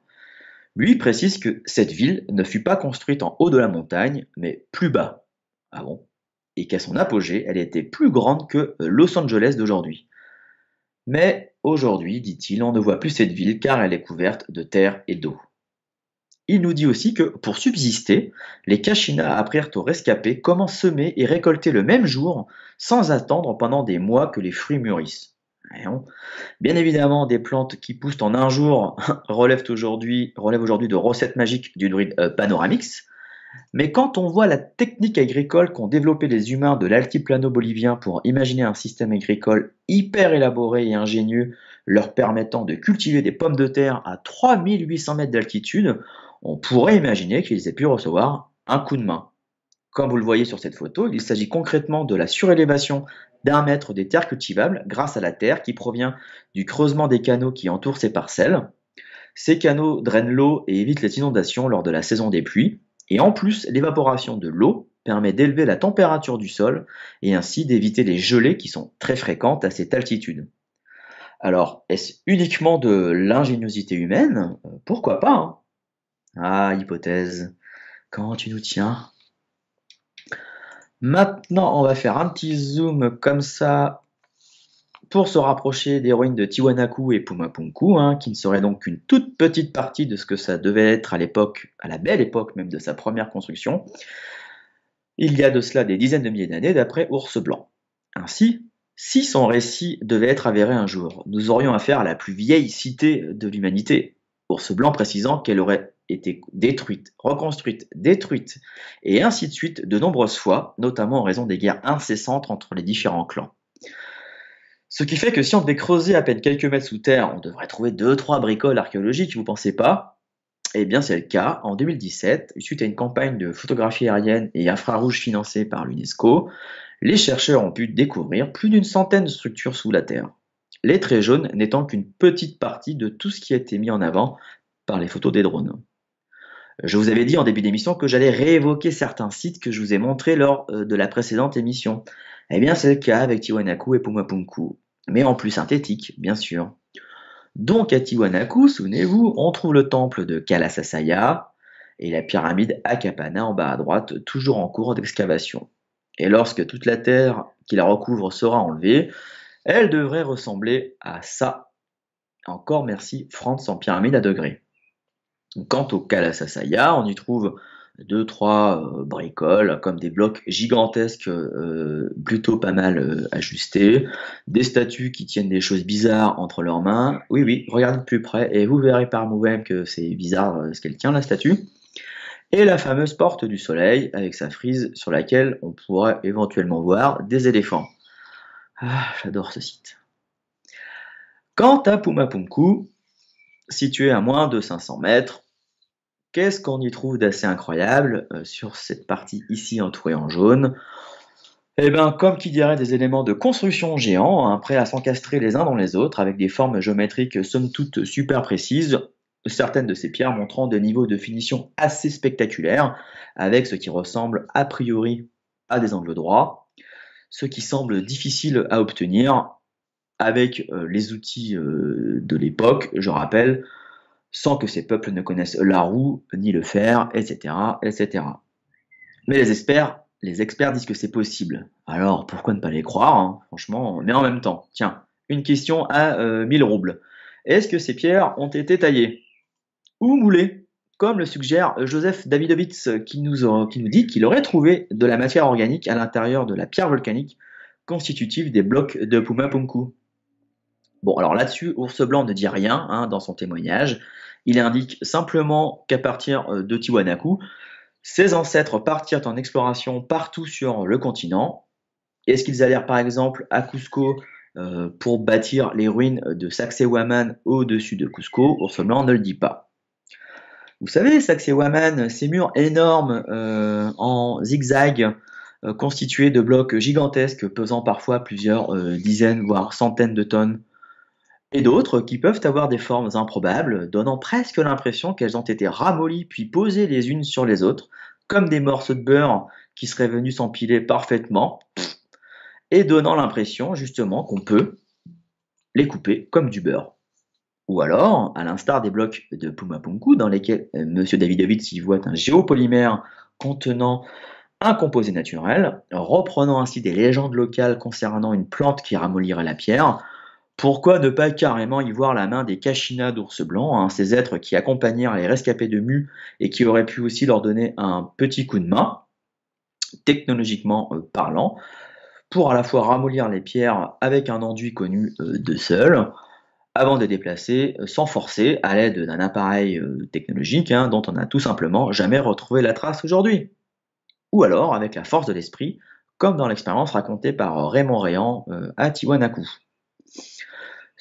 lui précise que cette ville ne fut pas construite en haut de la montagne, mais plus bas. Ah bon Et qu'à son apogée, elle était plus grande que Los Angeles d'aujourd'hui. Mais aujourd'hui, dit-il, on ne voit plus cette ville car elle est couverte de terre et d'eau. Il nous dit aussi que pour subsister, les Kachina, apprirent aux rescapés comment semer et récolter le même jour sans attendre pendant des mois que les fruits mûrissent. Eh Bien évidemment, des plantes qui poussent en un jour (laughs) relèvent aujourd'hui de recettes magiques du druide euh, Panoramix. Mais quand on voit la technique agricole qu'ont développée les humains de l'altiplano bolivien pour imaginer un système agricole hyper élaboré et ingénieux leur permettant de cultiver des pommes de terre à 3800 mètres d'altitude, on pourrait imaginer qu'ils aient pu recevoir un coup de main. Comme vous le voyez sur cette photo, il s'agit concrètement de la surélévation d'un mètre des terres cultivables grâce à la terre qui provient du creusement des canaux qui entourent ces parcelles. Ces canaux drainent l'eau et évitent les inondations lors de la saison des pluies. Et en plus, l'évaporation de l'eau permet d'élever la température du sol et ainsi d'éviter les gelées qui sont très fréquentes à cette altitude. Alors, est-ce uniquement de l'ingéniosité humaine euh, Pourquoi pas hein Ah, hypothèse, quand tu nous tiens Maintenant, on va faire un petit zoom comme ça pour se rapprocher des ruines de Tiwanaku et Pumapunku, hein, qui ne serait donc qu'une toute petite partie de ce que ça devait être à l'époque, à la belle époque même de sa première construction, il y a de cela des dizaines de milliers d'années d'après Ours Blanc. Ainsi, si son récit devait être avéré un jour, nous aurions affaire à la plus vieille cité de l'humanité, Ours Blanc précisant qu'elle aurait été détruite, reconstruite, détruite, et ainsi de suite de nombreuses fois, notamment en raison des guerres incessantes entre les différents clans. Ce qui fait que si on devait creuser à peine quelques mètres sous terre, on devrait trouver 2-3 bricoles archéologiques, vous pensez pas eh bien, c'est le cas. En 2017, suite à une campagne de photographie aérienne et infrarouge financée par l'UNESCO, les chercheurs ont pu découvrir plus d'une centaine de structures sous la Terre. Les traits jaunes n'étant qu'une petite partie de tout ce qui a été mis en avant par les photos des drones. Je vous avais dit en début d'émission que j'allais réévoquer certains sites que je vous ai montrés lors euh, de la précédente émission. Eh bien, c'est le cas avec Tiwanaku et Pumapunku, mais en plus synthétique, bien sûr. Donc, à Tiwanaku, souvenez-vous, on trouve le temple de Kalasasaya et la pyramide Akapana en bas à droite, toujours en cours d'excavation. Et lorsque toute la terre qui la recouvre sera enlevée, elle devrait ressembler à ça. Encore merci, France en pyramide à degrés. Quant au Kalasasaya, on y trouve deux, trois euh, bricoles, comme des blocs gigantesques euh, plutôt pas mal euh, ajustés, des statues qui tiennent des choses bizarres entre leurs mains. Oui, oui, regardez de plus près et vous verrez par vous-même que c'est bizarre ce qu'elle tient, la statue. Et la fameuse porte du soleil avec sa frise sur laquelle on pourrait éventuellement voir des éléphants. Ah, j'adore ce site. Quant à Pumapumku, situé à moins de 500 mètres. Qu'est-ce qu'on y trouve d'assez incroyable euh, sur cette partie ici entourée en jaune Eh bien, comme qui dirait des éléments de construction géants, hein, prêts à s'encastrer les uns dans les autres avec des formes géométriques somme toute super précises, certaines de ces pierres montrant des niveaux de finition assez spectaculaires, avec ce qui ressemble a priori à des angles droits, ce qui semble difficile à obtenir avec euh, les outils euh, de l'époque, je rappelle, sans que ces peuples ne connaissent la roue, ni le fer, etc., etc. Mais les experts, les experts disent que c'est possible. Alors pourquoi ne pas les croire, hein franchement, franchement Mais en même temps, tiens, une question à 1000 euh, roubles. Est-ce que ces pierres ont été taillées ou moulées, comme le suggère Joseph Davidovitz, qui nous, qui nous dit qu'il aurait trouvé de la matière organique à l'intérieur de la pierre volcanique constitutive des blocs de Pumapunku Bon, alors là-dessus, Ours Blanc ne dit rien hein, dans son témoignage. Il indique simplement qu'à partir euh, de Tiwanaku, ses ancêtres partirent en exploration partout sur le continent. Est-ce qu'ils allèrent par exemple à Cusco euh, pour bâtir les ruines de Sacsayhuaman au-dessus de Cusco Ours Blanc ne le dit pas. Vous savez, Sacsayhuaman, ces murs énormes euh, en zigzag constitués de blocs gigantesques pesant parfois plusieurs dizaines voire centaines de tonnes et d'autres qui peuvent avoir des formes improbables, donnant presque l'impression qu'elles ont été ramollies puis posées les unes sur les autres, comme des morceaux de beurre qui seraient venus s'empiler parfaitement, et donnant l'impression justement qu'on peut les couper comme du beurre. Ou alors, à l'instar des blocs de Pumapunku, dans lesquels M. David y voit un géopolymère contenant un composé naturel, reprenant ainsi des légendes locales concernant une plante qui ramollirait la pierre, pourquoi ne pas carrément y voir la main des Kachinas d'ours blancs, hein, ces êtres qui accompagnèrent les rescapés de Mu et qui auraient pu aussi leur donner un petit coup de main, technologiquement euh, parlant, pour à la fois ramollir les pierres avec un enduit connu euh, de seul, avant de déplacer euh, sans forcer à l'aide d'un appareil technologique hein, dont on n'a tout simplement jamais retrouvé la trace aujourd'hui. Ou alors avec la force de l'esprit, comme dans l'expérience racontée par Raymond Réan à Tiwanaku.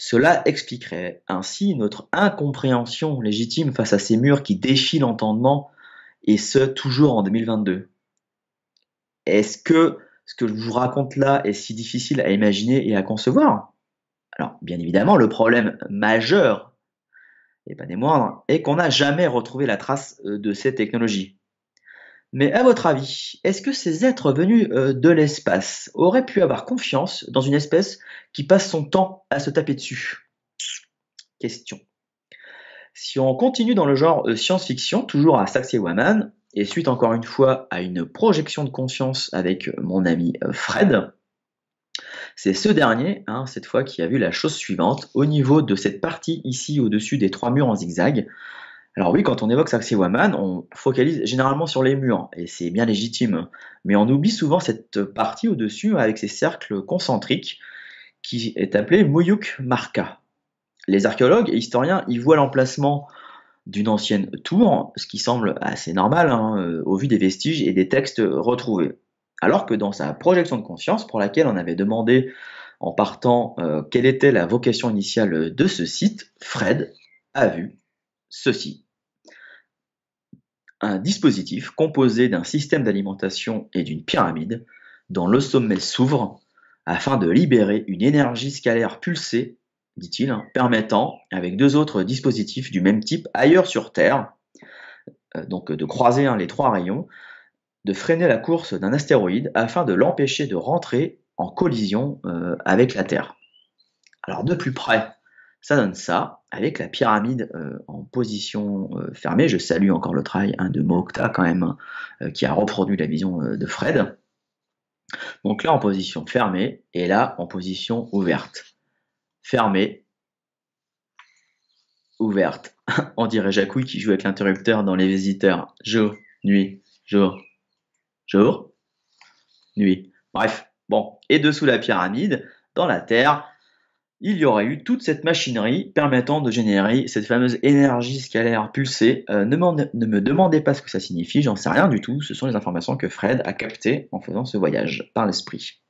Cela expliquerait ainsi notre incompréhension légitime face à ces murs qui défient l'entendement, et ce, toujours en 2022. Est-ce que ce que je vous raconte là est si difficile à imaginer et à concevoir Alors, bien évidemment, le problème majeur, et pas des moindres, est qu'on n'a jamais retrouvé la trace euh, de ces technologies. Mais à votre avis, est-ce que ces êtres venus euh, de l'espace auraient pu avoir confiance dans une espèce qui passe son temps à se taper dessus Question. Si on continue dans le genre euh, science-fiction, toujours à Saxe Waman, et suite encore une fois à une projection de conscience avec euh, mon ami Fred, c'est ce dernier, hein, cette fois, qui a vu la chose suivante. Au niveau de cette partie ici au-dessus des trois murs en zigzag, alors oui, quand on évoque Saxe Waman, on focalise généralement sur les murs, et c'est bien légitime, mais on oublie souvent cette partie au-dessus avec ses cercles concentriques, qui est appelée Muyuk Marka. Les archéologues et historiens y voient l'emplacement d'une ancienne tour, ce qui semble assez normal hein, euh, au vu des vestiges et des textes retrouvés. Alors que dans sa projection de conscience, pour laquelle on avait demandé en partant euh, quelle était la vocation initiale de ce site, Fred a vu ceci un dispositif composé d'un système d'alimentation et d'une pyramide dont le sommet s'ouvre afin de libérer une énergie scalaire pulsée, dit-il, hein, permettant, avec deux autres dispositifs du même type ailleurs sur Terre, euh, donc euh, de croiser hein, les trois rayons, de freiner la course d'un astéroïde afin de l'empêcher de rentrer en collision euh, avec la Terre. Alors de plus près, ça donne ça, avec la pyramide euh, en position euh, fermée. Je salue encore le travail hein, de Mokta quand même, hein, euh, qui a reproduit la vision de Fred. Donc là en position fermée et là en position ouverte. Fermée, ouverte. (laughs) On dirait Jacouille qui joue avec l'interrupteur dans les visiteurs. Jour, nuit, jour, jour, nuit. Bref, bon. Et dessous la pyramide, dans la terre, il y aurait eu toute cette machinerie permettant de générer cette fameuse énergie scalaire pulsée. Euh, ne, me demandez pas ce que ça signifie, j'en sais rien du tout, ce sont les informations que Fred a captées en faisant ce voyage par l'esprit.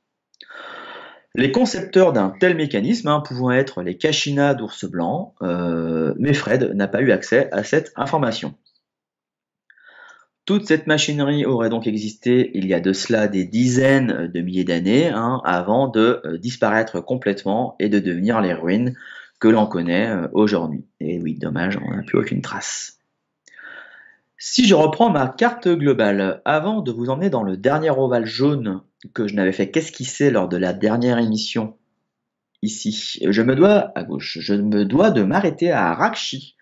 Les concepteurs d'un tel mécanisme hein, pouvant être les Kachina d'ours blanc, euh, mais Fred n'a pas eu accès à cette information. Toute cette machinerie aurait donc existé il y a de cela des dizaines de milliers d'années hein, avant de euh, disparaître complètement et de devenir les ruines que l'on connaît euh, aujourd'hui. Et oui, dommage, on n'a plus aucune trace. Si je reprends ma carte globale, avant de vous emmener dans le dernier ovale jaune que je n'avais fait qu'esquisser lors de la dernière émission, ici, je me dois, à gauche, je me dois de m'arrêter à Rakshi,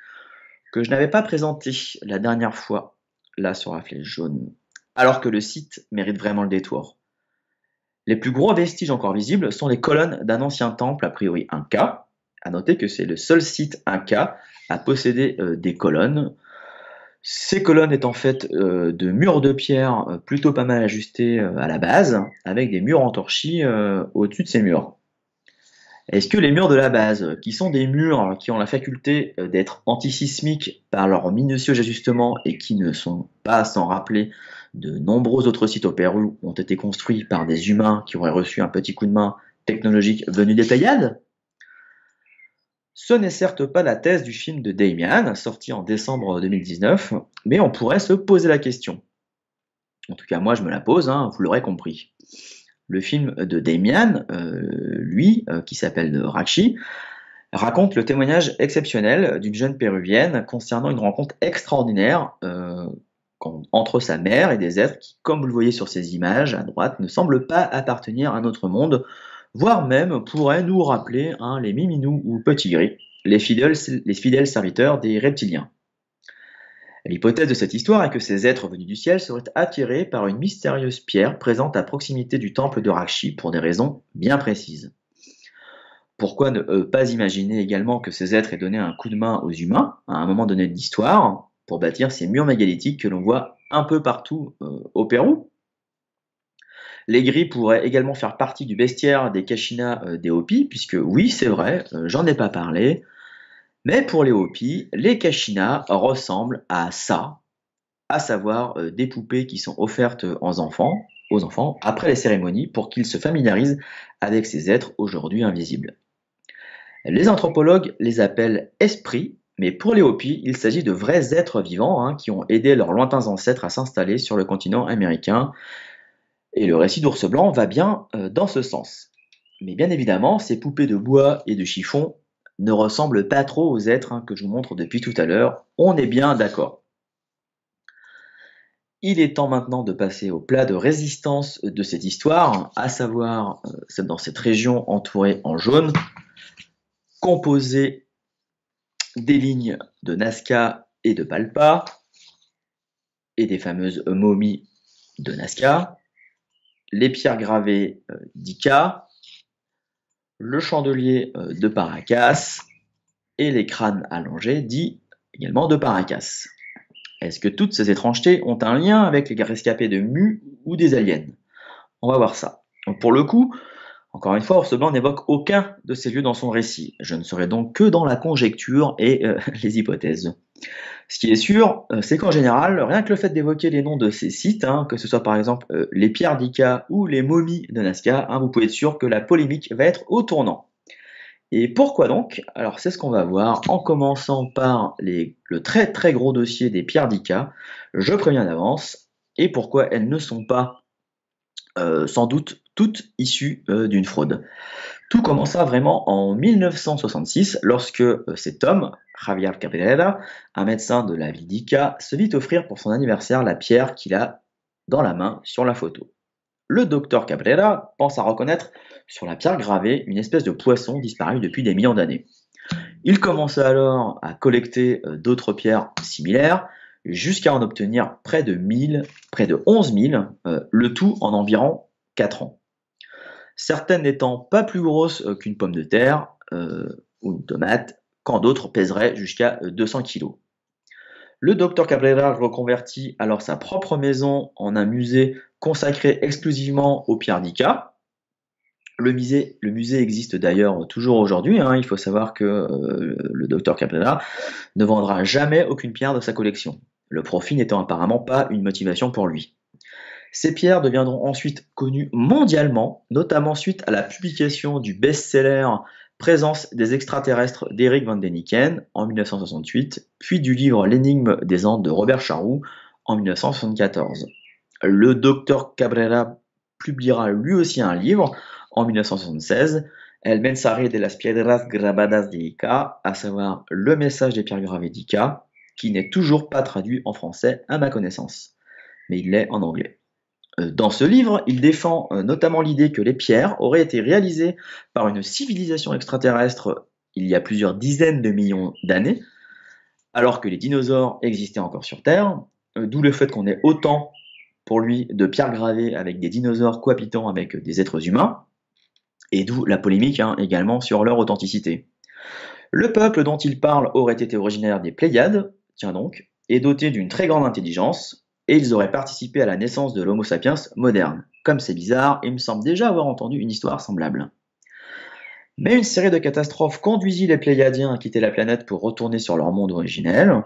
que je n'avais pas présenté la dernière fois là sur la flèche jaune, alors que le site mérite vraiment le détour. Les plus gros vestiges encore visibles sont les colonnes d'un ancien temple, a priori Inca. À noter que c'est le seul site Inca à posséder euh, des colonnes. Ces colonnes étant faites fait euh, de murs de pierre euh, plutôt pas mal ajustés à la base, avec des murs entorchis au-dessus de ces murs. Est-ce que les murs de la base, euh, qui sont des murs qui ont la faculté euh, d'être antisismiques par leur minutieux ajustement et qui ne sont pas sans rappeler de nombreux autres sites au Pérou ont été construits par des humains qui auraient reçu un petit coup de main technologique venu des taillades Ce n'est certes pas la thèse du film de Damian, sorti en décembre 2019, mais on pourrait se poser la question. En tout cas, moi je me la pose, hein, vous l'aurez compris. Le film de Damian, euh, lui, euh, qui s'appelle Rachi, raconte le témoignage exceptionnel d'une jeune péruvienne concernant une rencontre extraordinaire euh, entre sa mère et des êtres qui, comme vous le voyez sur ces images à droite, ne semblent pas appartenir à notre monde, voire même pourraient nous rappeler hein, les miminous ou Petit gris, les fidèles serviteurs des reptiliens. L'hypothèse de cette histoire est que ces êtres venus du ciel seraient attirés par une mystérieuse pierre présente à proximité du temple de Rakshi pour des raisons bien précises. Pourquoi ne euh, pas imaginer également que ces êtres aient donné un coup de main aux humains à un moment donné de l'histoire pour bâtir ces murs mégalithiques que l'on voit un peu partout euh, au Pérou les grilles pourraient également faire partie du bestiaire des Kachina euh, des Hopi, puisque oui, c'est vrai, j'en ai pas parlé, mais pour les Hopis, les Kachina ressemblent à ça, à savoir euh, des poupées qui sont offertes aux enfants, après les cérémonies pour qu'ils se familiarisent avec ces êtres aujourd'hui invisibles. Les anthropologues les appellent esprits, mais pour les Hopis, il s'agit de vrais êtres vivants hein, qui ont aidé leurs lointains ancêtres à s'installer sur le continent américain. Et le récit d'ours blanc va bien euh, dans ce sens. Mais bien évidemment, ces poupées de bois et de chiffon ne ressemble pas trop aux êtres hein, que je vous montre depuis tout à l'heure. On est bien d'accord. Il est temps maintenant de passer au plat de résistance de cette histoire, à savoir euh, dans cette région entourée en jaune, composée des lignes de Nazca et de Palpa, et des fameuses momies de Nazca, les pierres gravées euh, d'Ika, le chandelier euh, de Paracas et les crânes allongés, dit également de Paracas. Est-ce que toutes ces étrangetés ont un lien avec les rescapés de Mu ou des aliens On va voir ça. pour le coup, encore une fois, Orseblanc n'évoque aucun de ces lieux dans son récit. Je ne serai donc que dans la conjecture et euh, (laughs) les hypothèses. Ce qui est sûr, euh, c'est qu'en général, rien que le fait d'évoquer les noms de ces sites, hein, que ce soit par exemple euh, les pierres d'Ica ou les momies de Nazca, hein, vous pouvez être sûr que la polémique va être au tournant. Et pourquoi donc Alors c'est ce qu'on va voir en commençant par le très très gros dossier des pierres d'Ica. Je préviens d'avance. Et pourquoi elles ne sont pas euh, sans doute toutes issues euh, d'une fraude. Tout commença vraiment en 1966 lorsque euh, cet homme, Javier Cabrera, un médecin de la Vidica, se vit offrir pour son anniversaire la pierre qu'il a dans la main sur la photo. Le docteur Cabrera pense à reconnaître sur la pierre gravée une espèce de poisson disparu depuis des millions d'années. Il commença alors à collecter d'autres pierres similaires jusqu'à en obtenir près de près de 11 000, euh, le tout en environ 4 ans. Certaines n'étant pas plus grosses euh, qu'une pomme de terre euh, ou une tomate, quand d'autres pèseraient jusqu'à 200 kg. Le docteur Cabrera reconvertit alors sa propre maison en un musée consacré exclusivement aux pierres d'Ica, le musée, existe d'ailleurs toujours aujourd'hui. Hein. Il faut savoir que le docteur Cabrera ne vendra jamais aucune pierre de sa collection le profit n'étant apparemment pas une motivation pour lui. Ces pierres deviendront ensuite connues mondialement, notamment suite à la publication du best-seller Présence des extraterrestres d'Eric Van Deniken en 1968, puis du livre L'énigme des Andes de Robert Charroux en 1974. Le docteur Cabrera publiera lui aussi un livre en 1976, El mensaje de las piedras grabadas de Ica, à savoir le message des pierres gravées qui n'est toujours pas traduit en français à ma connaissance, mais il l'est en anglais. Euh, dans ce livre, il défend euh, notamment l'idée que les pierres auraient été réalisées par une civilisation extraterrestre il y a plusieurs dizaines de millions d'années, alors que les dinosaures existaient encore sur Terre, euh, d'où le fait qu'on ait autant, pour lui, de pierres gravées avec des dinosaures cohabitant avec des êtres humains, et d'où la polémique hein, également sur leur authenticité. Le peuple dont il parle aurait été originaire des Pléiades, tiens donc, est doté d'une très grande intelligence, et ils auraient participé à la naissance de l'Homo sapiens moderne. Comme c'est bizarre, il me semble déjà avoir entendu une histoire semblable. Mais une série de catastrophes conduisit les Pléiadiens à quitter la planète pour retourner sur leur monde originel.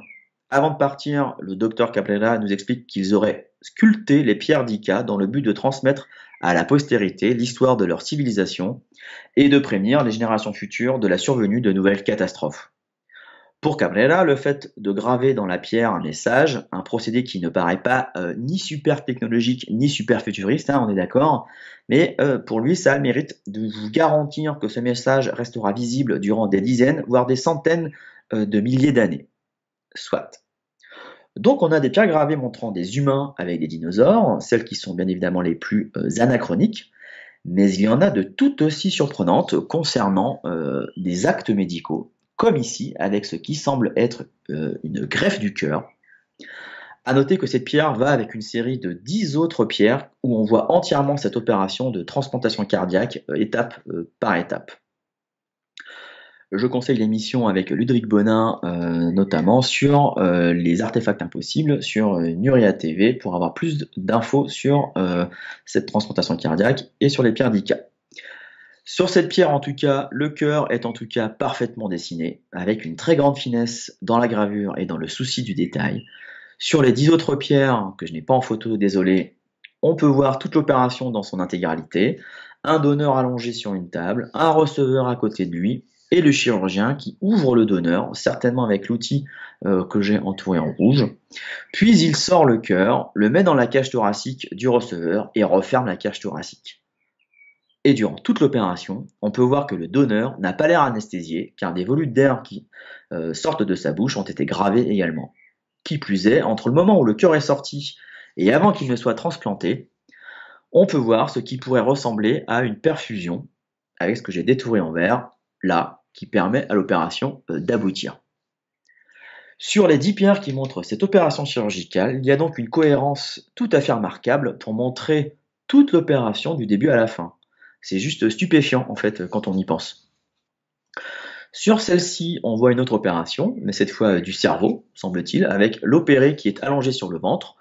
Avant de partir, le docteur Caprera nous explique qu'ils auraient sculpté les pierres d'Ica dans le but de transmettre à la postérité l'histoire de leur civilisation et de prévenir les générations futures de la survenue de nouvelles catastrophes. Pour Cabrera, le fait de graver dans la pierre un message, un procédé qui ne paraît pas euh, ni super technologique ni super futuriste, hein, on est d'accord, mais euh, pour lui, ça a le mérite de vous garantir que ce message restera visible durant des dizaines, voire des centaines euh, de milliers d'années. Soit. Donc on a des pierres gravées montrant des humains avec des dinosaures, celles qui sont bien évidemment les plus anachroniques, mais il y en a de tout aussi surprenantes concernant des actes médicaux comme ici avec ce qui semble être euh, une greffe du cœur. A noter que cette pierre va avec une série de 10 autres pierres où on voit entièrement cette opération de transplantation cardiaque euh, étape euh, par étape. Je conseille l'émission avec Ludwig Bonin notamment sur les artefacts impossibles sur Nuria TV pour avoir plus d'infos sur cette transplantation cardiaque et sur les pierres d'ICA. Sur cette pierre, en tout cas, le cœur est en tout cas parfaitement dessiné, avec une très grande finesse dans la gravure et dans le souci du détail. Sur les dix autres pierres, que je n'ai pas en photo, désolé, on peut voir toute l'opération dans son intégralité, un donneur allongé sur une table, un receveur à côté de lui, et le chirurgien qui ouvre le donneur, certainement avec l'outil euh, que j'ai entouré en rouge. Puis il sort le cœur, le met dans la cage thoracique du receveur et referme la cage thoracique. Et durant toute l'opération, on peut voir que le donneur n'a pas l'air anesthésié, car des volutes d'air qui euh, sortent de sa bouche ont été gravées également. Qui plus est, entre le moment où le cœur est sorti et avant qu'il ne soit transplanté, on peut voir ce qui pourrait ressembler à une perfusion, avec ce que j'ai détouré en vert, là, qui permet à l'opération euh, d'aboutir. Sur les 10 pierres qui montrent cette opération chirurgicale, il y a donc une cohérence tout à fait remarquable pour montrer toute l'opération du début à la fin. C'est juste stupéfiant, en fait, quand on y pense. Sur celle-ci, on voit une autre opération, mais cette fois du cerveau, semble-t-il, avec l'opéré qui est allongé sur le ventre,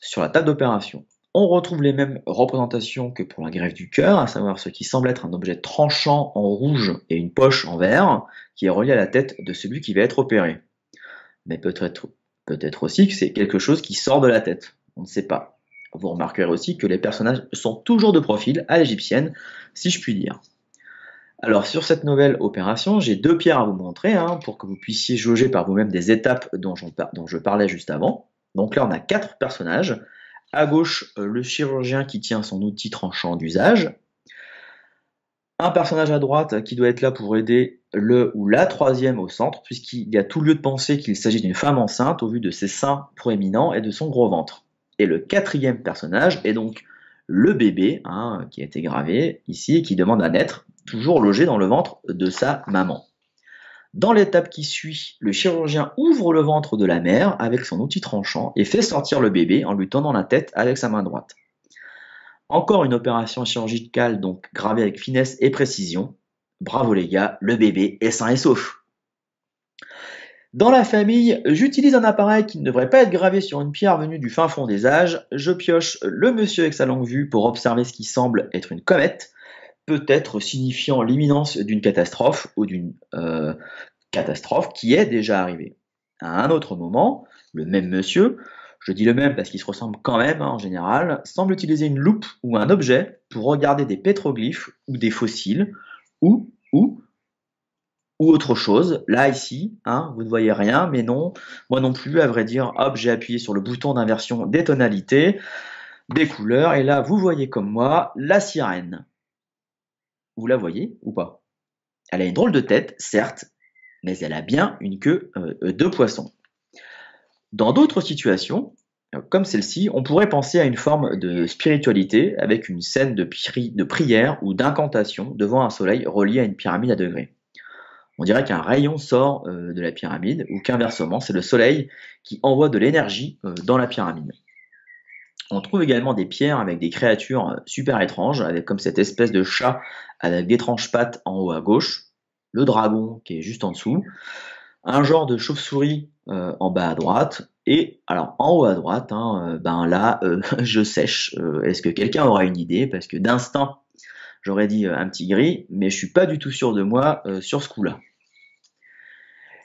sur la table d'opération. On retrouve les mêmes représentations que pour la greffe du cœur, à savoir ce qui semble être un objet tranchant en rouge et une poche en vert, qui est relié à la tête de celui qui va être opéré. Mais peut-être peut aussi que c'est quelque chose qui sort de la tête, on ne sait pas. Vous remarquerez aussi que les personnages sont toujours de profil à l'égyptienne, si je puis dire. Alors sur cette nouvelle opération, j'ai deux pierres à vous montrer hein, pour que vous puissiez jauger par vous-même des étapes dont, dont, je parlais juste avant. Donc là, on a quatre personnages. À gauche, euh, le chirurgien qui tient son outil tranchant d'usage. Un personnage à droite qui doit être là pour aider le ou la troisième au centre, puisqu'il y a tout lieu de penser qu'il s'agit d'une femme enceinte au vu de ses seins proéminents et de son gros ventre. Et le quatrième personnage est donc le bébé, hein, qui a été gravé ici et qui demande à naître, toujours logé dans le ventre de sa maman. Dans l'étape qui suit, le chirurgien ouvre le ventre de la mère avec son outil tranchant et fait sortir le bébé en lui tendant la tête avec sa main droite. Encore une opération chirurgicale donc gravée avec finesse et précision. Bravo les gars, le bébé est sain et sauf. Dans la famille, j'utilise un appareil qui ne devrait pas être gravé sur une pierre venue du fin fond des âges. Je pioche le monsieur avec sa longue vue pour observer ce qui semble être une comète, peut-être signifiant l'imminence d'une catastrophe ou d'une euh, catastrophe qui est déjà arrivée. À un autre moment, le même monsieur, je dis le même parce qu'il se ressemble quand même hein, en général, semble utiliser une loupe ou un objet pour regarder des pétroglyphes ou des fossiles ou, ou ou autre chose. Là, ici, hein, vous ne voyez rien, mais non, moi non plus, à vrai dire, hop, j'ai appuyé sur le bouton d'inversion des tonalités, des couleurs, et là, vous voyez comme moi la sirène. Vous la voyez ou pas Elle a une drôle de tête, certes, mais elle a bien une queue euh, de poisson. Dans d'autres situations, euh, comme celle-ci, on pourrait penser à une forme de spiritualité avec une scène de prière ou d'incantation devant un soleil relié à une pyramide à degrés on dirait qu'un rayon sort euh, de la pyramide ou qu'inversement, c'est le soleil qui envoie de l'énergie euh, dans la pyramide. On trouve également des pierres avec des créatures euh, super étranges, avec comme cette espèce de chat avec d'étranges pattes en haut à gauche, le dragon qui est juste en dessous, un genre de chauve-souris en bas à droite, et alors en haut à droite, hein, ben là, (laughs) je sèche. Est-ce que quelqu'un aura une idée Parce que d'instinct, j'aurais dit euh, un petit gris, mais je suis pas du tout sûr de moi euh, sur ce coup-là.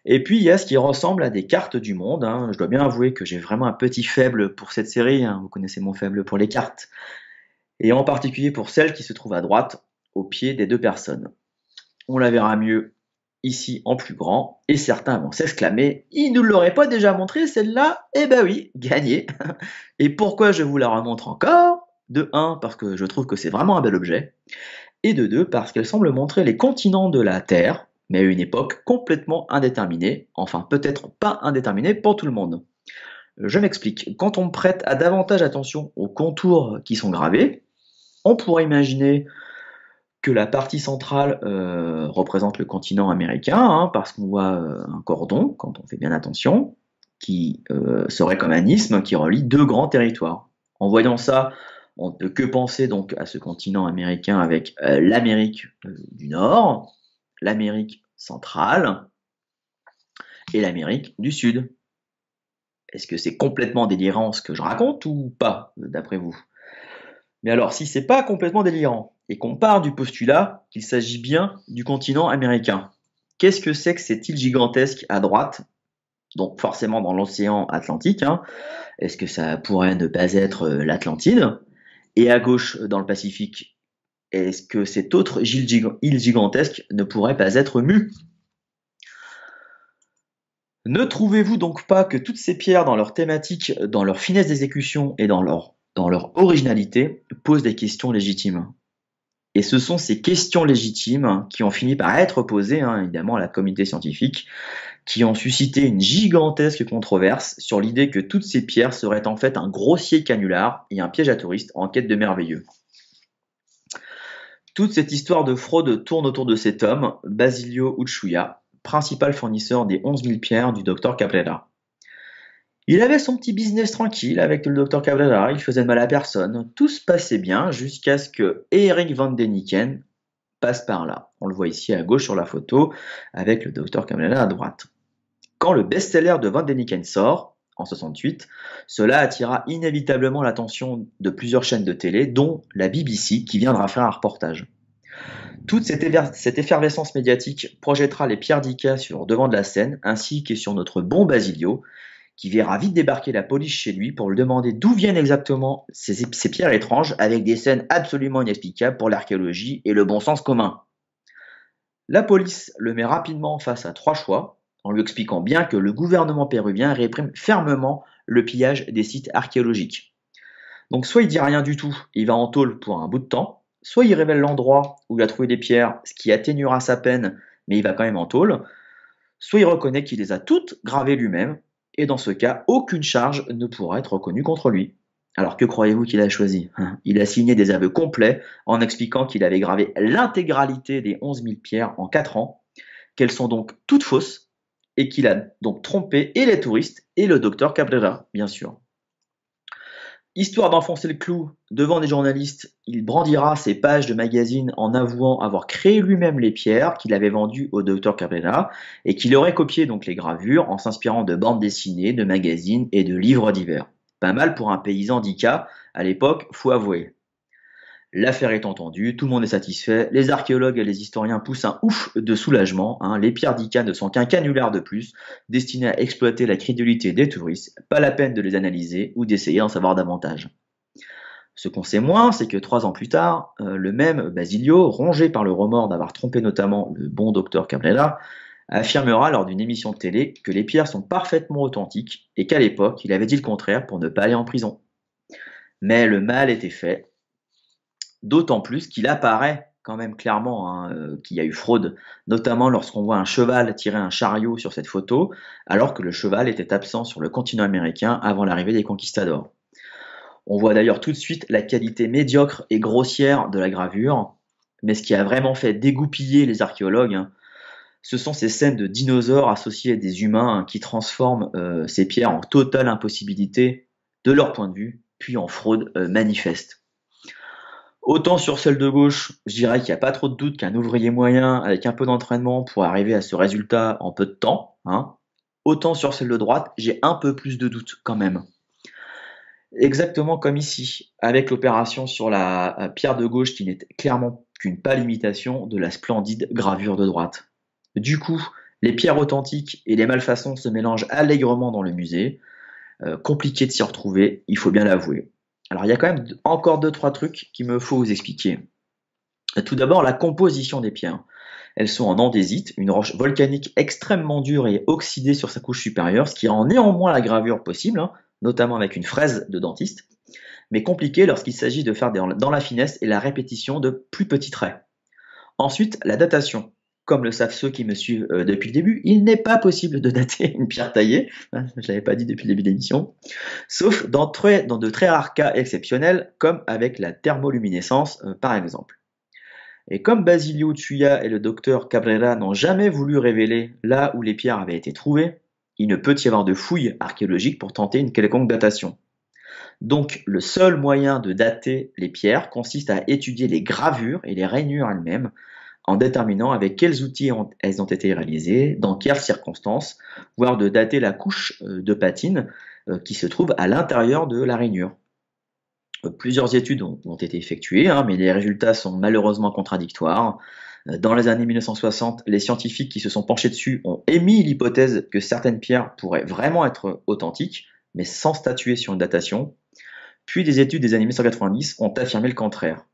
Et puis il y a ce qui ressemble à des cartes du monde. Hein. Je dois bien avouer que j'ai vraiment un petit faible pour cette série. Hein. Vous connaissez mon faible pour les cartes. Et en particulier pour celle qui se trouve à droite, au pied des deux personnes. On la verra mieux ici en plus grand. Et certains vont s'exclamer Il ne l'aurait pas déjà montré celle-là Eh ben oui, gagné (laughs) Et pourquoi je vous la remontre encore de 1, parce que je trouve que c'est vraiment un bel objet. Et de 2, parce qu'elle semble montrer les continents de la Terre, mais à une époque complètement indéterminée. Enfin, peut-être pas indéterminée pour tout le monde. Je m'explique. Quand on prête à davantage attention aux contours qui sont gravés, on pourrait imaginer que la partie centrale euh, représente le continent américain, hein, parce qu'on voit euh, un cordon, quand on fait bien attention, qui euh, serait comme un isthme qui relie deux grands territoires. En voyant ça, on ne peut que penser donc à ce continent américain avec euh, l'Amérique euh, du Nord, l'Amérique centrale et l'Amérique du Sud. Est-ce que c'est complètement délirant ce que je raconte ou pas, euh, d'après vous Mais alors, si c'est pas complètement délirant et qu'on part du postulat qu'il s'agit bien du continent américain, qu'est-ce que c'est que cette île gigantesque à droite donc forcément dans l'océan Atlantique. Hein, est-ce que ça pourrait ne pas être l'Atlantide et à gauche, euh, dans le Pacifique, est-ce que cette autre île gigantesque ne pourrait pas être mue Ne trouvez-vous donc pas que toutes ces pierres, dans leur thématique, dans leur finesse d'exécution et dans leur, originalité, posent des questions légitimes et ce sont ces questions légitimes qui ont fini par être posées, hein, évidemment, à la communauté scientifique, qui ont suscité une gigantesque controverse sur l'idée que toutes ces pierres seraient en fait un grossier canular et un piège à touristes en quête de merveilleux. Toute cette histoire de fraude tourne autour de cet homme, Basilio Uchuya, principal fournisseur des 11 000 pierres du docteur Cabrera. Il avait son petit business tranquille avec le docteur Cabrera, il faisait de mal à personne, tout se passait bien jusqu'à ce que Eric van Deniken passe par là. On le voit ici à gauche sur la photo avec le docteur Cabrera à droite. Quand le best-seller de Van Deniken sort, en 68, cela attira inévitablement l'attention de plusieurs chaînes de télé, dont la BBC, qui viendra faire un reportage. Toute cette, effervescence médiatique projettera les pierres d'Ika sur devant de la scène, ainsi que sur notre bon Basilio, qui verra vite débarquer la police chez lui pour lui demander d'où viennent exactement ces pierres étranges, avec des scènes absolument inexplicables pour l'archéologie et le bon sens commun. La police le met rapidement face à trois choix, en lui expliquant bien que le gouvernement péruvien réprime fermement le pillage des sites archéologiques. Donc soit il dit rien du tout, il va en tôle pour un bout de temps, soit il révèle l'endroit où il a trouvé des pierres, ce qui atténuera sa peine, mais il va quand même en tôle, soit il reconnaît qu'il les a toutes gravées lui-même, et dans ce cas, aucune charge ne pourra être reconnue contre lui. Alors que croyez-vous qu'il a choisi hein Il a signé des aveux complets en expliquant qu'il avait gravé l'intégralité des 11 000 pierres en 4 ans, qu'elles sont donc toutes fausses, et qu'il a donc trompé et les touristes et le docteur Cabrera, bien sûr. Histoire d'enfoncer le clou devant des journalistes, il brandira ses pages de magazine en avouant avoir créé lui-même les pierres qu'il avait vendues au docteur Cabrera et qu'il aurait copié donc les gravures en s'inspirant de bandes dessinées, de magazines et de livres divers. Pas mal pour un paysan d'Ica à l'époque, faut avouer. L'affaire est entendue, tout le monde est satisfait, les archéologues et les historiens poussent un ouf de soulagement, hein. les pierres d'Ica ne sont qu'un canular de plus, destiné à exploiter la crédulité des touristes, pas la peine de les analyser ou d'essayer d'en savoir davantage. Ce qu'on sait moins, c'est que trois ans plus tard, euh, le même Basilio, rongé par le remords d'avoir trompé notamment le bon docteur Cabrera, affirmera lors d'une émission de télé que les pierres sont parfaitement authentiques et qu'à l'époque, il avait dit le contraire pour ne pas aller en prison. Mais le mal était fait, D'autant plus qu'il apparaît quand même clairement hein, euh, qu'il y a eu fraude, notamment lorsqu'on voit un cheval tirer un chariot sur cette photo, alors que le cheval était absent sur le continent américain avant l'arrivée des conquistadors. On voit d'ailleurs tout de suite la qualité médiocre et grossière de la gravure, mais ce qui a vraiment fait dégoupiller les archéologues, hein, ce sont ces scènes de dinosaures associés à des humains hein, qui transforment euh, ces pierres en totale impossibilité de leur point de vue, puis en fraude euh, manifeste. Autant sur celle de gauche, je dirais qu'il n'y a pas trop de doute qu'un ouvrier moyen avec un peu d'entraînement pourrait arriver à ce résultat en peu de temps. Hein. Autant sur celle de droite, j'ai un peu plus de doute quand même. Exactement comme ici, avec l'opération sur la euh, pierre de gauche qui n'est clairement qu'une pâle imitation de la splendide gravure de droite. Du coup, les pierres authentiques et les malfaçons se mélangent allègrement dans le musée. Euh, compliqué de s'y retrouver, il faut bien l'avouer. Alors il y a quand même encore deux, trois trucs qu'il me faut vous expliquer. Tout d'abord, la composition des pierres. Elles sont en andésite, une roche volcanique extrêmement dure et oxydée sur sa couche supérieure, ce qui rend néanmoins la gravure possible, hein, notamment avec une fraise de dentiste, mais compliquée lorsqu'il s'agit de faire dans la finesse et la répétition de plus petits traits. Ensuite, la datation comme le savent ceux qui me suivent euh, depuis le début, il n'est pas possible de dater une pierre taillée, hein, je ne l'avais pas dit depuis le début de l'émission, sauf dans, dans, de très rares cas exceptionnels, comme avec la thermoluminescence euh, par exemple. Et comme Basilio Tuya et le docteur Cabrera n'ont jamais voulu révéler là où les pierres avaient été trouvées, il ne peut y avoir de fouilles archéologiques pour tenter une quelconque datation. Donc le seul moyen de dater les pierres consiste à étudier les gravures et les rainures elles-mêmes, en déterminant avec quels outils elles ont été réalisées, dans quelles circonstances, voire de dater la couche euh, de patine euh, qui se trouve à l'intérieur de la rainure. Euh, plusieurs études ont, été effectuées, hein, mais les résultats sont malheureusement contradictoires. Dans les années 1960, les scientifiques qui se sont penchés dessus ont émis l'hypothèse que certaines pierres pourraient vraiment être authentiques, mais sans statuer sur une datation. Puis des études des années 1990 ont affirmé le contraire.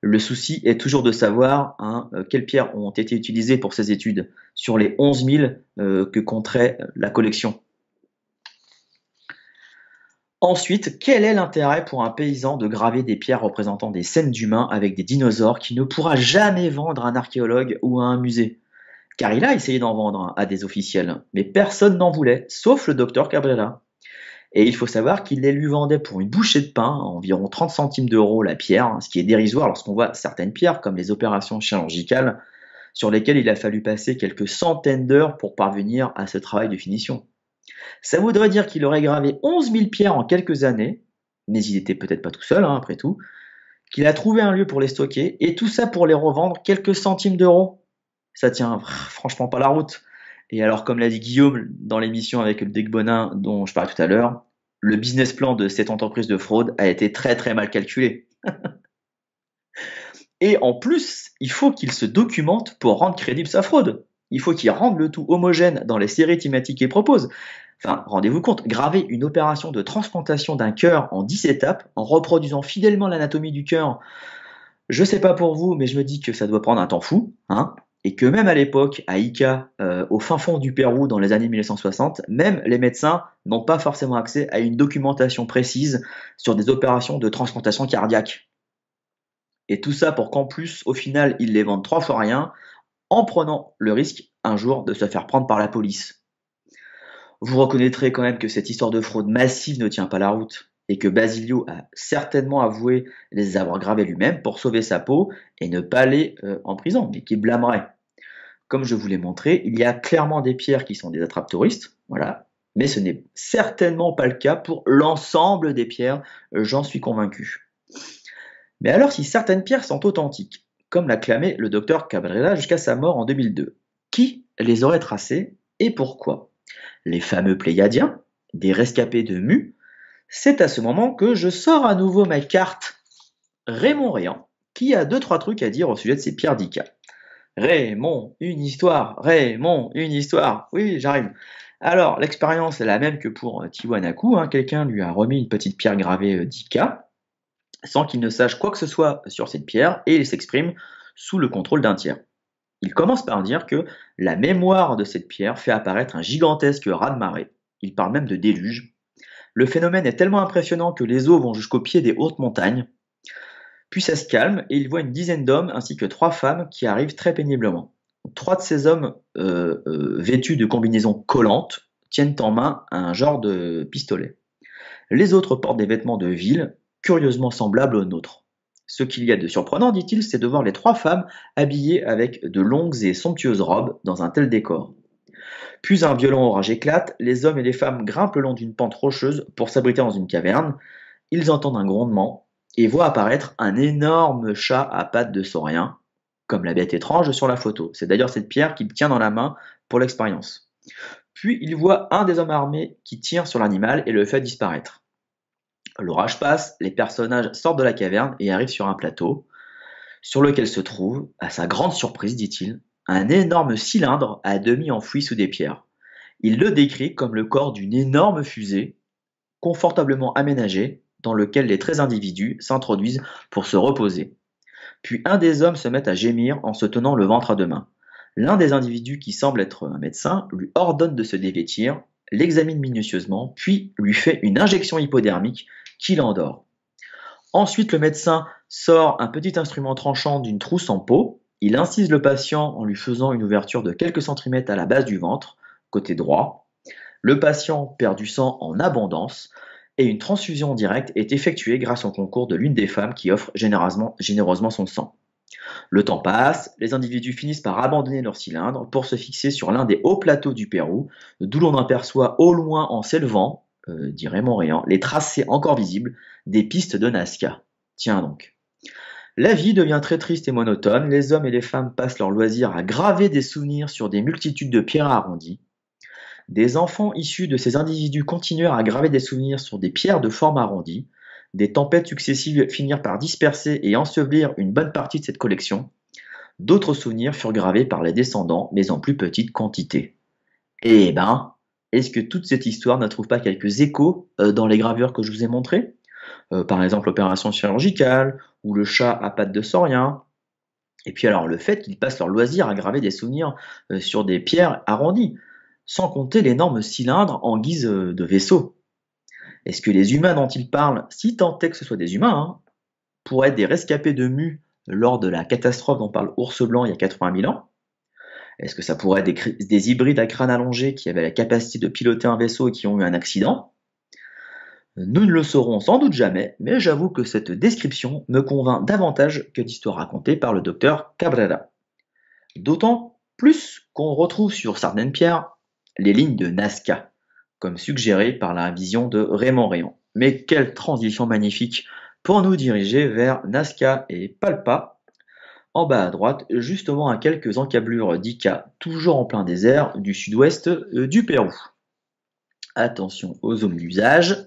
Le souci est toujours de savoir hein, euh, quelles pierres ont été utilisées pour ces études sur les 11 000 euh, que compterait la collection. Ensuite, quel est l'intérêt pour un paysan de graver des pierres représentant des scènes d'humains avec des dinosaures qu'il ne pourra jamais vendre à un archéologue ou à un musée Car il a essayé d'en vendre à des officiels, mais personne n'en voulait, sauf le docteur Cabrera. Et il faut savoir qu'il les lui vendait pour une bouchée de pain, environ 30 centimes d'euros la pierre, hein, ce qui est dérisoire lorsqu'on voit certaines pierres, comme les opérations chirurgicales, sur lesquelles il a fallu passer quelques centaines d'heures pour parvenir à ce travail de finition. Ça voudrait dire qu'il aurait gravé 11 000 pierres en quelques années, mais il n'était peut-être pas tout seul, hein, après tout, qu'il a trouvé un lieu pour les stocker, et tout ça pour les revendre quelques centimes d'euros. Ça tient franchement pas la route. Et alors, comme l'a dit Guillaume dans l'émission avec le Dick Bonin dont je parlais tout à l'heure, le business plan de cette entreprise de fraude a été très très mal calculé. (laughs) Et en plus, il faut qu'il se documente pour rendre crédible sa fraude. Il faut qu'il rende le tout homogène dans les séries thématiques qu'il propose. Enfin, rendez-vous compte, graver une opération de transplantation d'un cœur en dix étapes, en reproduisant fidèlement l'anatomie du cœur, je sais pas pour vous, mais je me dis que ça doit prendre un temps fou, hein et que même à l'époque, à Ica, euh, au fin fond du Pérou, dans les années 1960, même les médecins n'ont pas forcément accès à une documentation précise sur des opérations de transplantation cardiaque. Et tout ça pour qu'en plus, au final, ils les vendent trois fois rien, en prenant le risque un jour de se faire prendre par la police. Vous reconnaîtrez quand même que cette histoire de fraude massive ne tient pas la route et que Basilio a certainement avoué les avoir gravés lui-même pour sauver sa peau et ne pas aller euh, en prison, mais qu'il blâmerait. Comme je vous l'ai montré, il y a clairement des pierres qui sont des attrape touristes, voilà, mais ce n'est certainement pas le cas pour l'ensemble des pierres, euh, j'en suis convaincu. Mais alors si certaines pierres sont authentiques, comme l'a clamé le docteur Cabrera jusqu'à sa mort en 2002, qui les aurait tracées et pourquoi Les fameux Pléiadiens, des rescapés de Mu, c'est à ce moment que je sors à nouveau ma carte Raymond Réan, qui a deux, trois trucs à dire au sujet de ces pierres d'Ika. Raymond, une histoire, Raymond, une histoire. Oui, j'arrive. Alors, l'expérience est la même que pour euh, Tiwanaku. Hein. Quelqu'un lui a remis une petite pierre gravée euh, d'Ika, sans qu'il ne sache quoi que ce soit sur cette pierre, et il s'exprime sous le contrôle d'un tiers. Il commence par dire que la mémoire de cette pierre fait apparaître un gigantesque raz-de-marée. Il parle même de déluge, le phénomène est tellement impressionnant que les eaux vont jusqu'au pied des hautes montagnes. Puis ça se calme et il voit une dizaine d'hommes ainsi que trois femmes qui arrivent très péniblement. Trois de ces hommes euh, euh, vêtus de combinaisons collantes tiennent en main un genre de pistolet. Les autres portent des vêtements de ville, curieusement semblables aux nôtres. Ce qu'il y a de surprenant, dit-il, c'est de voir les trois femmes habillées avec de longues et somptueuses robes dans un tel décor. Puis un violent orage éclate, les hommes et les femmes grimpent le long d'une pente rocheuse pour s'abriter dans une caverne. Ils entendent un grondement et voient apparaître un énorme chat à pattes de saurien, comme la bête étrange sur la photo. C'est d'ailleurs cette pierre qu'il tient dans la main pour l'expérience. Puis ils voit un des hommes armés qui tire sur l'animal et le fait disparaître. L'orage passe, les personnages sortent de la caverne et arrivent sur un plateau, sur lequel se trouve, à sa grande surprise, dit-il, un énorme cylindre à demi enfoui sous des pierres. Il le décrit comme le corps d'une énorme fusée, confortablement aménagée, dans lequel les 13 individus s'introduisent pour se reposer. Puis un des hommes se met à gémir en se tenant le ventre à deux mains. L'un des individus qui semble être un médecin lui ordonne de se dévêtir, l'examine minutieusement, puis lui fait une injection hypodermique qui l'endort. Ensuite, le médecin sort un petit instrument tranchant d'une trousse en peau il incise le patient en lui faisant une ouverture de quelques centimètres à la base du ventre, côté droit. Le patient perd du sang en abondance et une transfusion directe est effectuée grâce au concours de l'une des femmes qui offre généreusement, son sang. Le temps passe, les individus finissent par abandonner leur cylindre pour se fixer sur l'un des hauts plateaux du Pérou, d'où l'on aperçoit au loin en s'élevant, euh, dirait Montréal, les tracés encore visibles des pistes de Nazca. Tiens donc. La vie devient très triste et monotone, les hommes et les femmes passent leur loisir à graver des souvenirs sur des multitudes de pierres arrondies. Des enfants issus de ces individus continuèrent à graver des souvenirs sur des pierres de forme arrondie. Des tempêtes successives finirent par disperser et ensevelir une bonne partie de cette collection. D'autres souvenirs furent gravés par les descendants, mais en plus petite quantité. Eh ben, est-ce que toute cette histoire ne trouve pas quelques échos euh, dans les gravures que je vous ai montrées euh, par exemple l'opération chirurgicale, ou le chat à pattes de saurien. Et puis alors le fait qu'ils passent leur loisir à graver des souvenirs euh, sur des pierres arrondies, sans compter l'énorme cylindre en guise euh, de vaisseau. Est-ce que les humains dont ils parlent, si tant est que ce soit des humains, hein, pourraient être des rescapés de mu lors de la catastrophe dont parle Ours Blanc il y a 80 000 ans Est-ce que ça pourrait être des hybrides à crâne allongé qui avaient la capacité de piloter un vaisseau et qui ont eu un accident nous ne le saurons sans doute jamais, mais j'avoue que cette description me convainc davantage que l'histoire racontée par le docteur Cabrera. D'autant plus qu'on retrouve sur certaines pierres les lignes de Nazca, comme suggéré par la vision de Raymond Rayon. Mais quelle transition magnifique pour nous diriger vers Nazca et Palpa, en bas à droite, justement à quelques encablures d'Ica, toujours en plein désert du sud-ouest euh, du Pérou. Attention aux zones d'usage,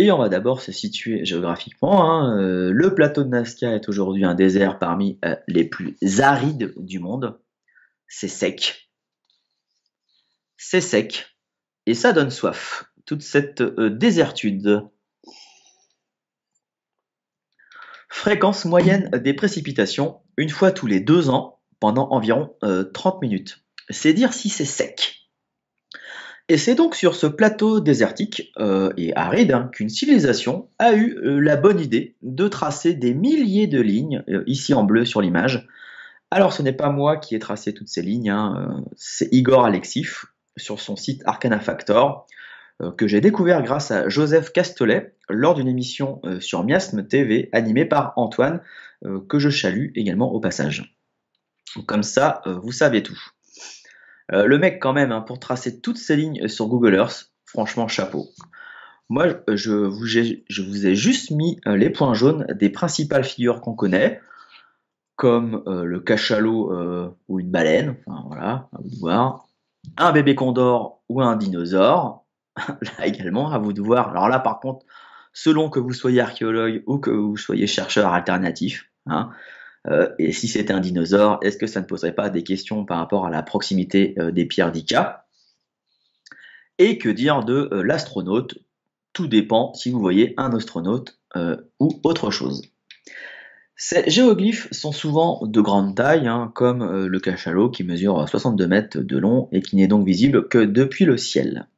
et on va d'abord se situer géographiquement. Hein. Euh, le plateau de Nazca est aujourd'hui un désert parmi euh, les plus arides du monde. C'est sec. C'est sec. Et ça donne soif, toute cette euh, désertude. Fréquence moyenne des précipitations, une fois tous les deux ans, pendant environ 30 minutes. C'est dire si c'est sec. Et c'est donc sur ce plateau désertique euh, et aride hein, qu'une civilisation a eu euh, la bonne idée de tracer des milliers de lignes, euh, ici en bleu sur l'image. Alors ce n'est pas moi qui ai tracé toutes ces lignes, hein, c'est Igor Alexif sur son site Arcana Factor que j'ai découvert grâce à Joseph Castelet lors d'une émission sur Miasme TV animée par Antoine que je chalue également au passage. Comme ça, vous savez tout. Euh, le mec, quand même, hein, pour tracer toutes ces lignes sur Google Earth, franchement, chapeau. Moi, je vous ai, juste mis euh, les points jaunes des principales figures qu'on connaît, comme euh, le cachalot ou une baleine, voilà, à vous de voir, un bébé condor ou un dinosaure, (laughs) là également, à vous de voir. Alors là, par contre, selon que vous soyez archéologue ou que vous soyez chercheur alternatif, hein, euh, et si c'était un dinosaure, est-ce que ça ne poserait pas des questions par rapport à la proximité euh, des pierres d'Ica Et que dire de euh, l'astronaute Tout dépend si vous voyez un astronaute ou autre chose. Ces géoglyphes sont souvent de grande taille, hein, comme le cachalot qui mesure 62 mètres de long et qui n'est donc visible que depuis le ciel.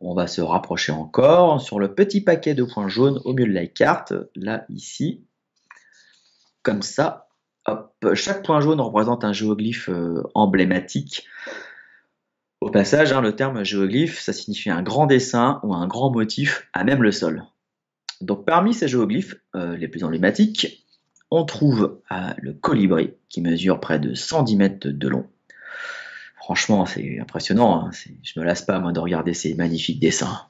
On va se rapprocher encore sur le petit paquet de points jaunes au milieu de la carte, là ici, comme ça. Chaque point jaune représente un géoglyphe euh, emblématique. Au passage, hein, le terme géoglyphe, ça signifie un grand dessin ou un grand motif à même le sol. Donc parmi ces géoglyphes euh, les plus emblématiques, on trouve euh, le colibri qui mesure près de 110 mètres de long. Franchement, c'est impressionnant. je hein, je me lasse pas moi de regarder ces magnifiques dessins.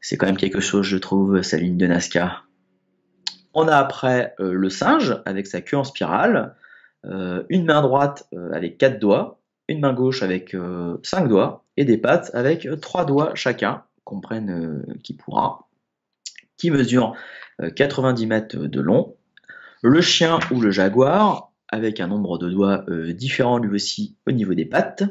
C'est quand même quelque chose, je trouve, sa ligne de Nazca. On a après euh, le singe avec sa queue en spirale, euh, une main droite euh, avec quatre doigts, une main gauche avec cinq doigts et des pattes avec trois doigts chacun, qu'on prenne qui pourra, qui mesure 90 mètres de long. Le chien ou le jaguar avec un nombre de doigts différent lui aussi au niveau des pattes.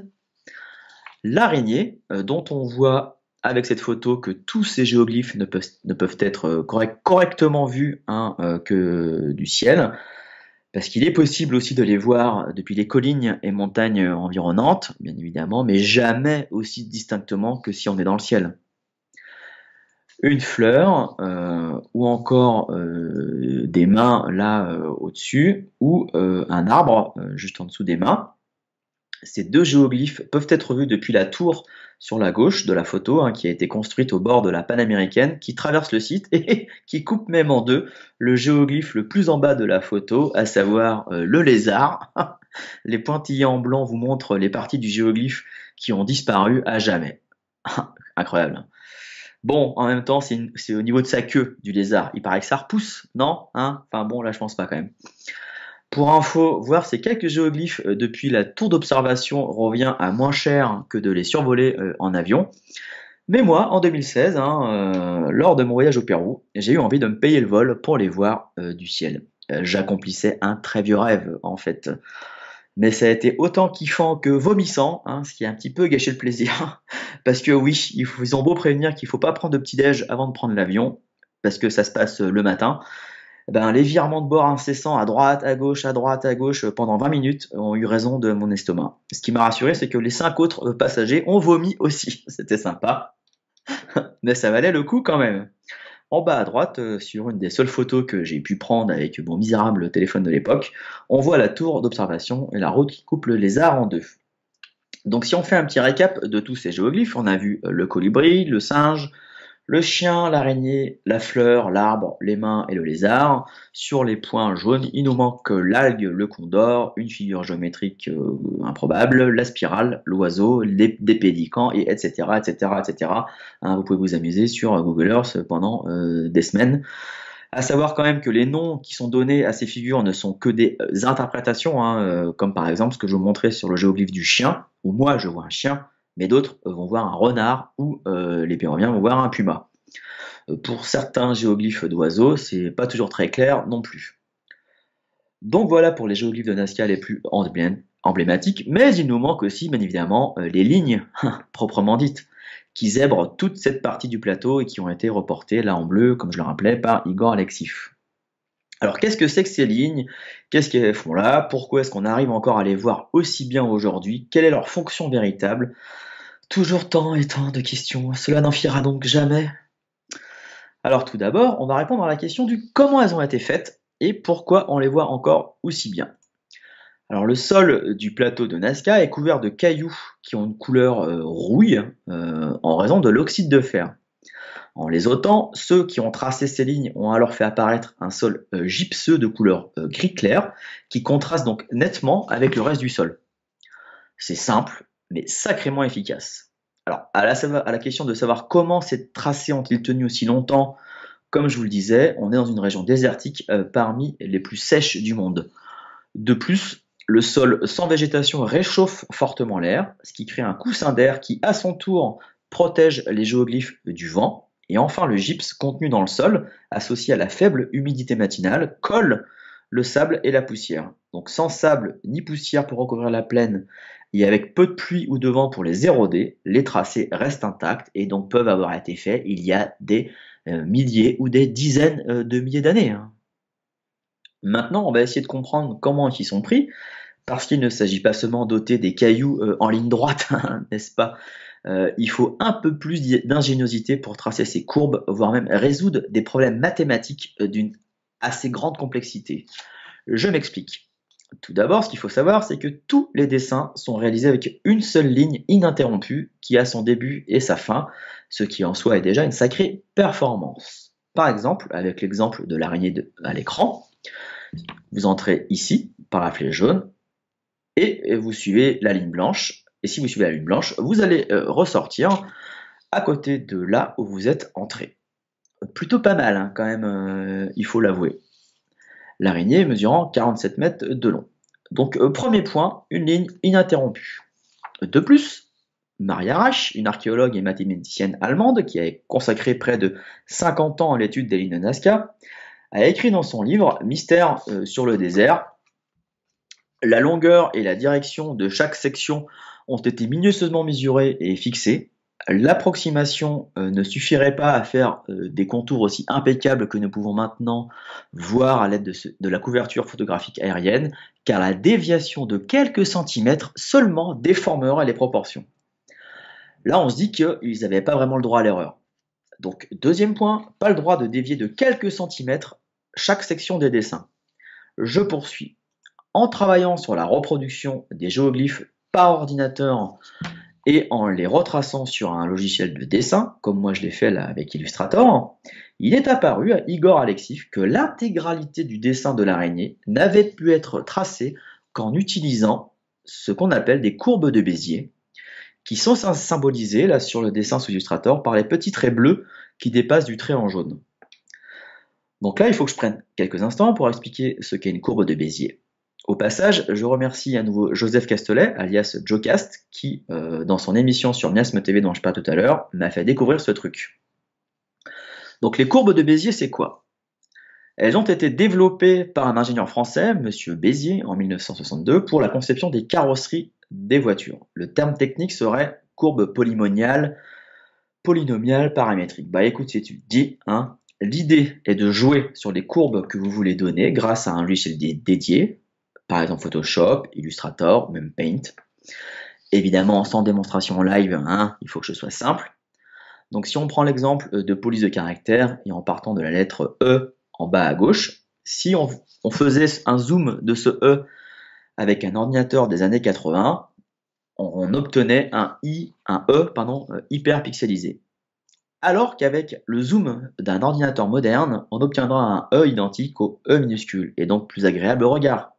L'araignée, dont on voit avec cette photo que tous ces géoglyphes ne peuvent, être euh, correctement vus hein, euh, que du ciel, parce qu'il est possible aussi de les voir depuis les collines et montagnes environnantes, bien évidemment, mais jamais aussi distinctement que si on est dans le ciel. Une fleur, euh, ou encore des mains là au-dessus, ou un arbre juste en dessous des mains. Ces deux géoglyphes peuvent être vus depuis la tour sur la gauche de la photo, hein, qui a été construite au bord de la Panaméricaine, qui traverse le site (laughs) et qui coupe même en deux le géoglyphe le plus en bas de la photo, à savoir euh, le lézard. (laughs) les pointillés en blanc vous montrent les parties du géoglyphe qui ont disparu à jamais. (laughs) Incroyable. Hein. Bon, en même temps, c'est au niveau de sa queue du lézard. Il paraît que ça repousse, non hein Enfin bon, là je pense pas quand même. Pour info, voir ces quelques géoglyphes euh, depuis la tour d'observation revient à moins cher que de les survoler euh, en avion. Mais moi, en 2016, hein, euh, lors de mon voyage au Pérou, j'ai eu envie de me payer le vol pour les voir du ciel. J'accomplissais un très vieux rêve, en fait. Mais ça a été autant kiffant que vomissant, hein, ce qui a un petit peu gâché le plaisir. (laughs) parce que oui, ils ont beau prévenir qu'il ne faut pas prendre de petit-déj avant de prendre l'avion, parce que ça se passe le matin. Eh ben, les virements de bord incessants à droite, à gauche, à droite, à gauche euh, pendant 20 minutes ont eu raison de mon estomac. Ce qui m'a rassuré, c'est que les cinq autres euh, passagers ont vomi aussi. (laughs) C'était sympa. (laughs) Mais ça valait le coup quand même. En bas à droite, euh, sur une des seules photos que j'ai pu prendre avec mon misérable téléphone de l'époque, on voit la tour d'observation et la route qui coupe les lézard en deux. Donc si on fait un petit récap de tous ces géoglyphes, on a vu le colibri, le singe, le chien, l'araignée, la fleur, l'arbre, les mains et le lézard. Sur les points jaunes, il nous manque l'algue, le condor, une figure géométrique euh, improbable, la spirale, l'oiseau, les, des pédicants, et etc. etc., etc. vous pouvez vous amuser sur euh, Google Earth pendant euh, des semaines. À savoir quand même que les noms qui sont donnés à ces figures ne sont que des interprétations, hein, comme par exemple ce que je vous montrais sur le géoglyphe du chien, où moi je vois un chien, mais d'autres euh, vont voir un renard ou euh, les péroviens vont voir un puma. Euh, pour certains géoglyphes d'oiseaux, c'est pas toujours très clair non plus. Donc voilà pour les géoglyphes de Nazca les plus emblématiques, mais il nous manque aussi bien évidemment les lignes hein, proprement dites qui zèbrent toute cette partie du plateau et qui ont été reportées là en bleu, comme je le rappelais, par Igor Alexif. Alors qu'est-ce que c'est que ces lignes Qu'est-ce qu'elles font là Pourquoi est-ce qu'on arrive encore à les voir aussi bien aujourd'hui Quelle est leur fonction véritable Toujours tant et tant de questions. Cela n'en finira donc jamais. Alors tout d'abord, on va répondre à la question du comment elles ont été faites et pourquoi on les voit encore aussi bien. Alors le sol du plateau de Nazca est couvert de cailloux qui ont une couleur euh, rouille euh, en raison de l'oxyde de fer. En les autant, ceux qui ont tracé ces lignes ont alors fait apparaître un sol euh, gypseux de couleur euh, gris clair qui contraste donc nettement avec le reste du sol. C'est simple, mais sacrément efficace. Alors, à la, question de savoir comment ces tracés ont-ils tenu aussi longtemps, comme je vous le disais, on est dans une région désertique euh, parmi les plus sèches du monde. De plus, le sol sans végétation réchauffe fortement l'air, ce qui crée un coussin d'air qui, à son tour, protège les géoglyphes du vent. Et enfin, le gypse contenu dans le sol, associé à la faible humidité matinale, colle le sable et la poussière. Donc sans sable ni poussière pour recouvrir la plaine et avec peu de pluie ou de vent pour les éroder, les tracés restent intacts et donc peuvent avoir été faits il y a des euh, milliers ou des dizaines euh, de milliers d'années. Hein. Maintenant, on va essayer de comprendre comment ils sont pris, parce qu'il ne s'agit pas seulement d'ôter des cailloux euh, en ligne droite, (laughs) n'est-ce pas euh, il faut un peu plus d'ingéniosité pour tracer ces courbes, voire même résoudre des problèmes mathématiques euh, d'une assez grande complexité. Je m'explique. Tout d'abord, ce qu'il faut savoir, c'est que tous les dessins sont réalisés avec une seule ligne ininterrompue qui a son début et sa fin, ce qui en soi est déjà une sacrée performance. Par exemple, avec l'exemple de l'araignée à l'écran, vous entrez ici par la flèche jaune et vous suivez la ligne blanche et si vous suivez la ligne blanche, vous allez euh, ressortir à côté de là où vous êtes entré. Plutôt pas mal hein, quand même, euh, il faut l'avouer. L'araignée mesurant 47 mètres de long. Donc euh, premier point, une ligne ininterrompue. De plus, Maria Rasch, une archéologue et mathématicienne allemande qui a consacré près de 50 ans à l'étude des lignes de Nazca, a écrit dans son livre Mystère sur le désert la longueur et la direction de chaque section ont été minutieusement mesurés et fixés. L'approximation euh, ne suffirait pas à faire euh, des contours aussi impeccables que nous pouvons maintenant voir à l'aide de, de, la couverture photographique aérienne, car la déviation de quelques centimètres seulement déformerait les proportions. Là, on se dit qu'ils n'avaient pas vraiment le droit à l'erreur. Donc, deuxième point, pas le droit de dévier de quelques centimètres chaque section des dessins. Je poursuis. En travaillant sur la reproduction des géoglyphes par ordinateur et en les retraçant sur un logiciel de dessin, comme moi je l'ai fait là avec Illustrator, il est apparu à Igor Alexiev que l'intégralité du dessin de l'araignée n'avait pu être tracée qu'en utilisant ce qu'on appelle des courbes de Bézier, qui sont symbolisées là sur le dessin sous Illustrator par les petits traits bleus qui dépassent du trait en jaune. Donc là, il faut que je prenne quelques instants pour expliquer ce qu'est une courbe de Bézier. Au passage, je remercie à nouveau Joseph Castelet, alias Jocast, qui, euh, dans son émission sur Miasme TV dont je parle tout à l'heure, m'a fait découvrir ce truc. Donc les courbes de Bézier, c'est quoi Elles ont été développées par un ingénieur français, M. Bézier, en 1962, pour la conception des carrosseries des voitures. Le terme technique serait courbe polymoniale, polynomiale paramétrique. Bah écoute, si tu dis, hein, l'idée est de jouer sur les courbes que vous voulez donner grâce à un logiciel dédié, par exemple Photoshop, Illustrator, même Paint. Évidemment, sans démonstration en live, hein, il faut que ce soit simple. Donc si on prend l'exemple euh, de police de caractère et en partant de la lettre E en bas à gauche, si on, faisait un zoom de ce E avec un ordinateur des années 80, on, obtenait un I, un E, pardon, euh, hyper pixelisé. Alors qu'avec le zoom d'un ordinateur moderne, on obtiendra un E identique au E minuscule et donc plus agréable au regard.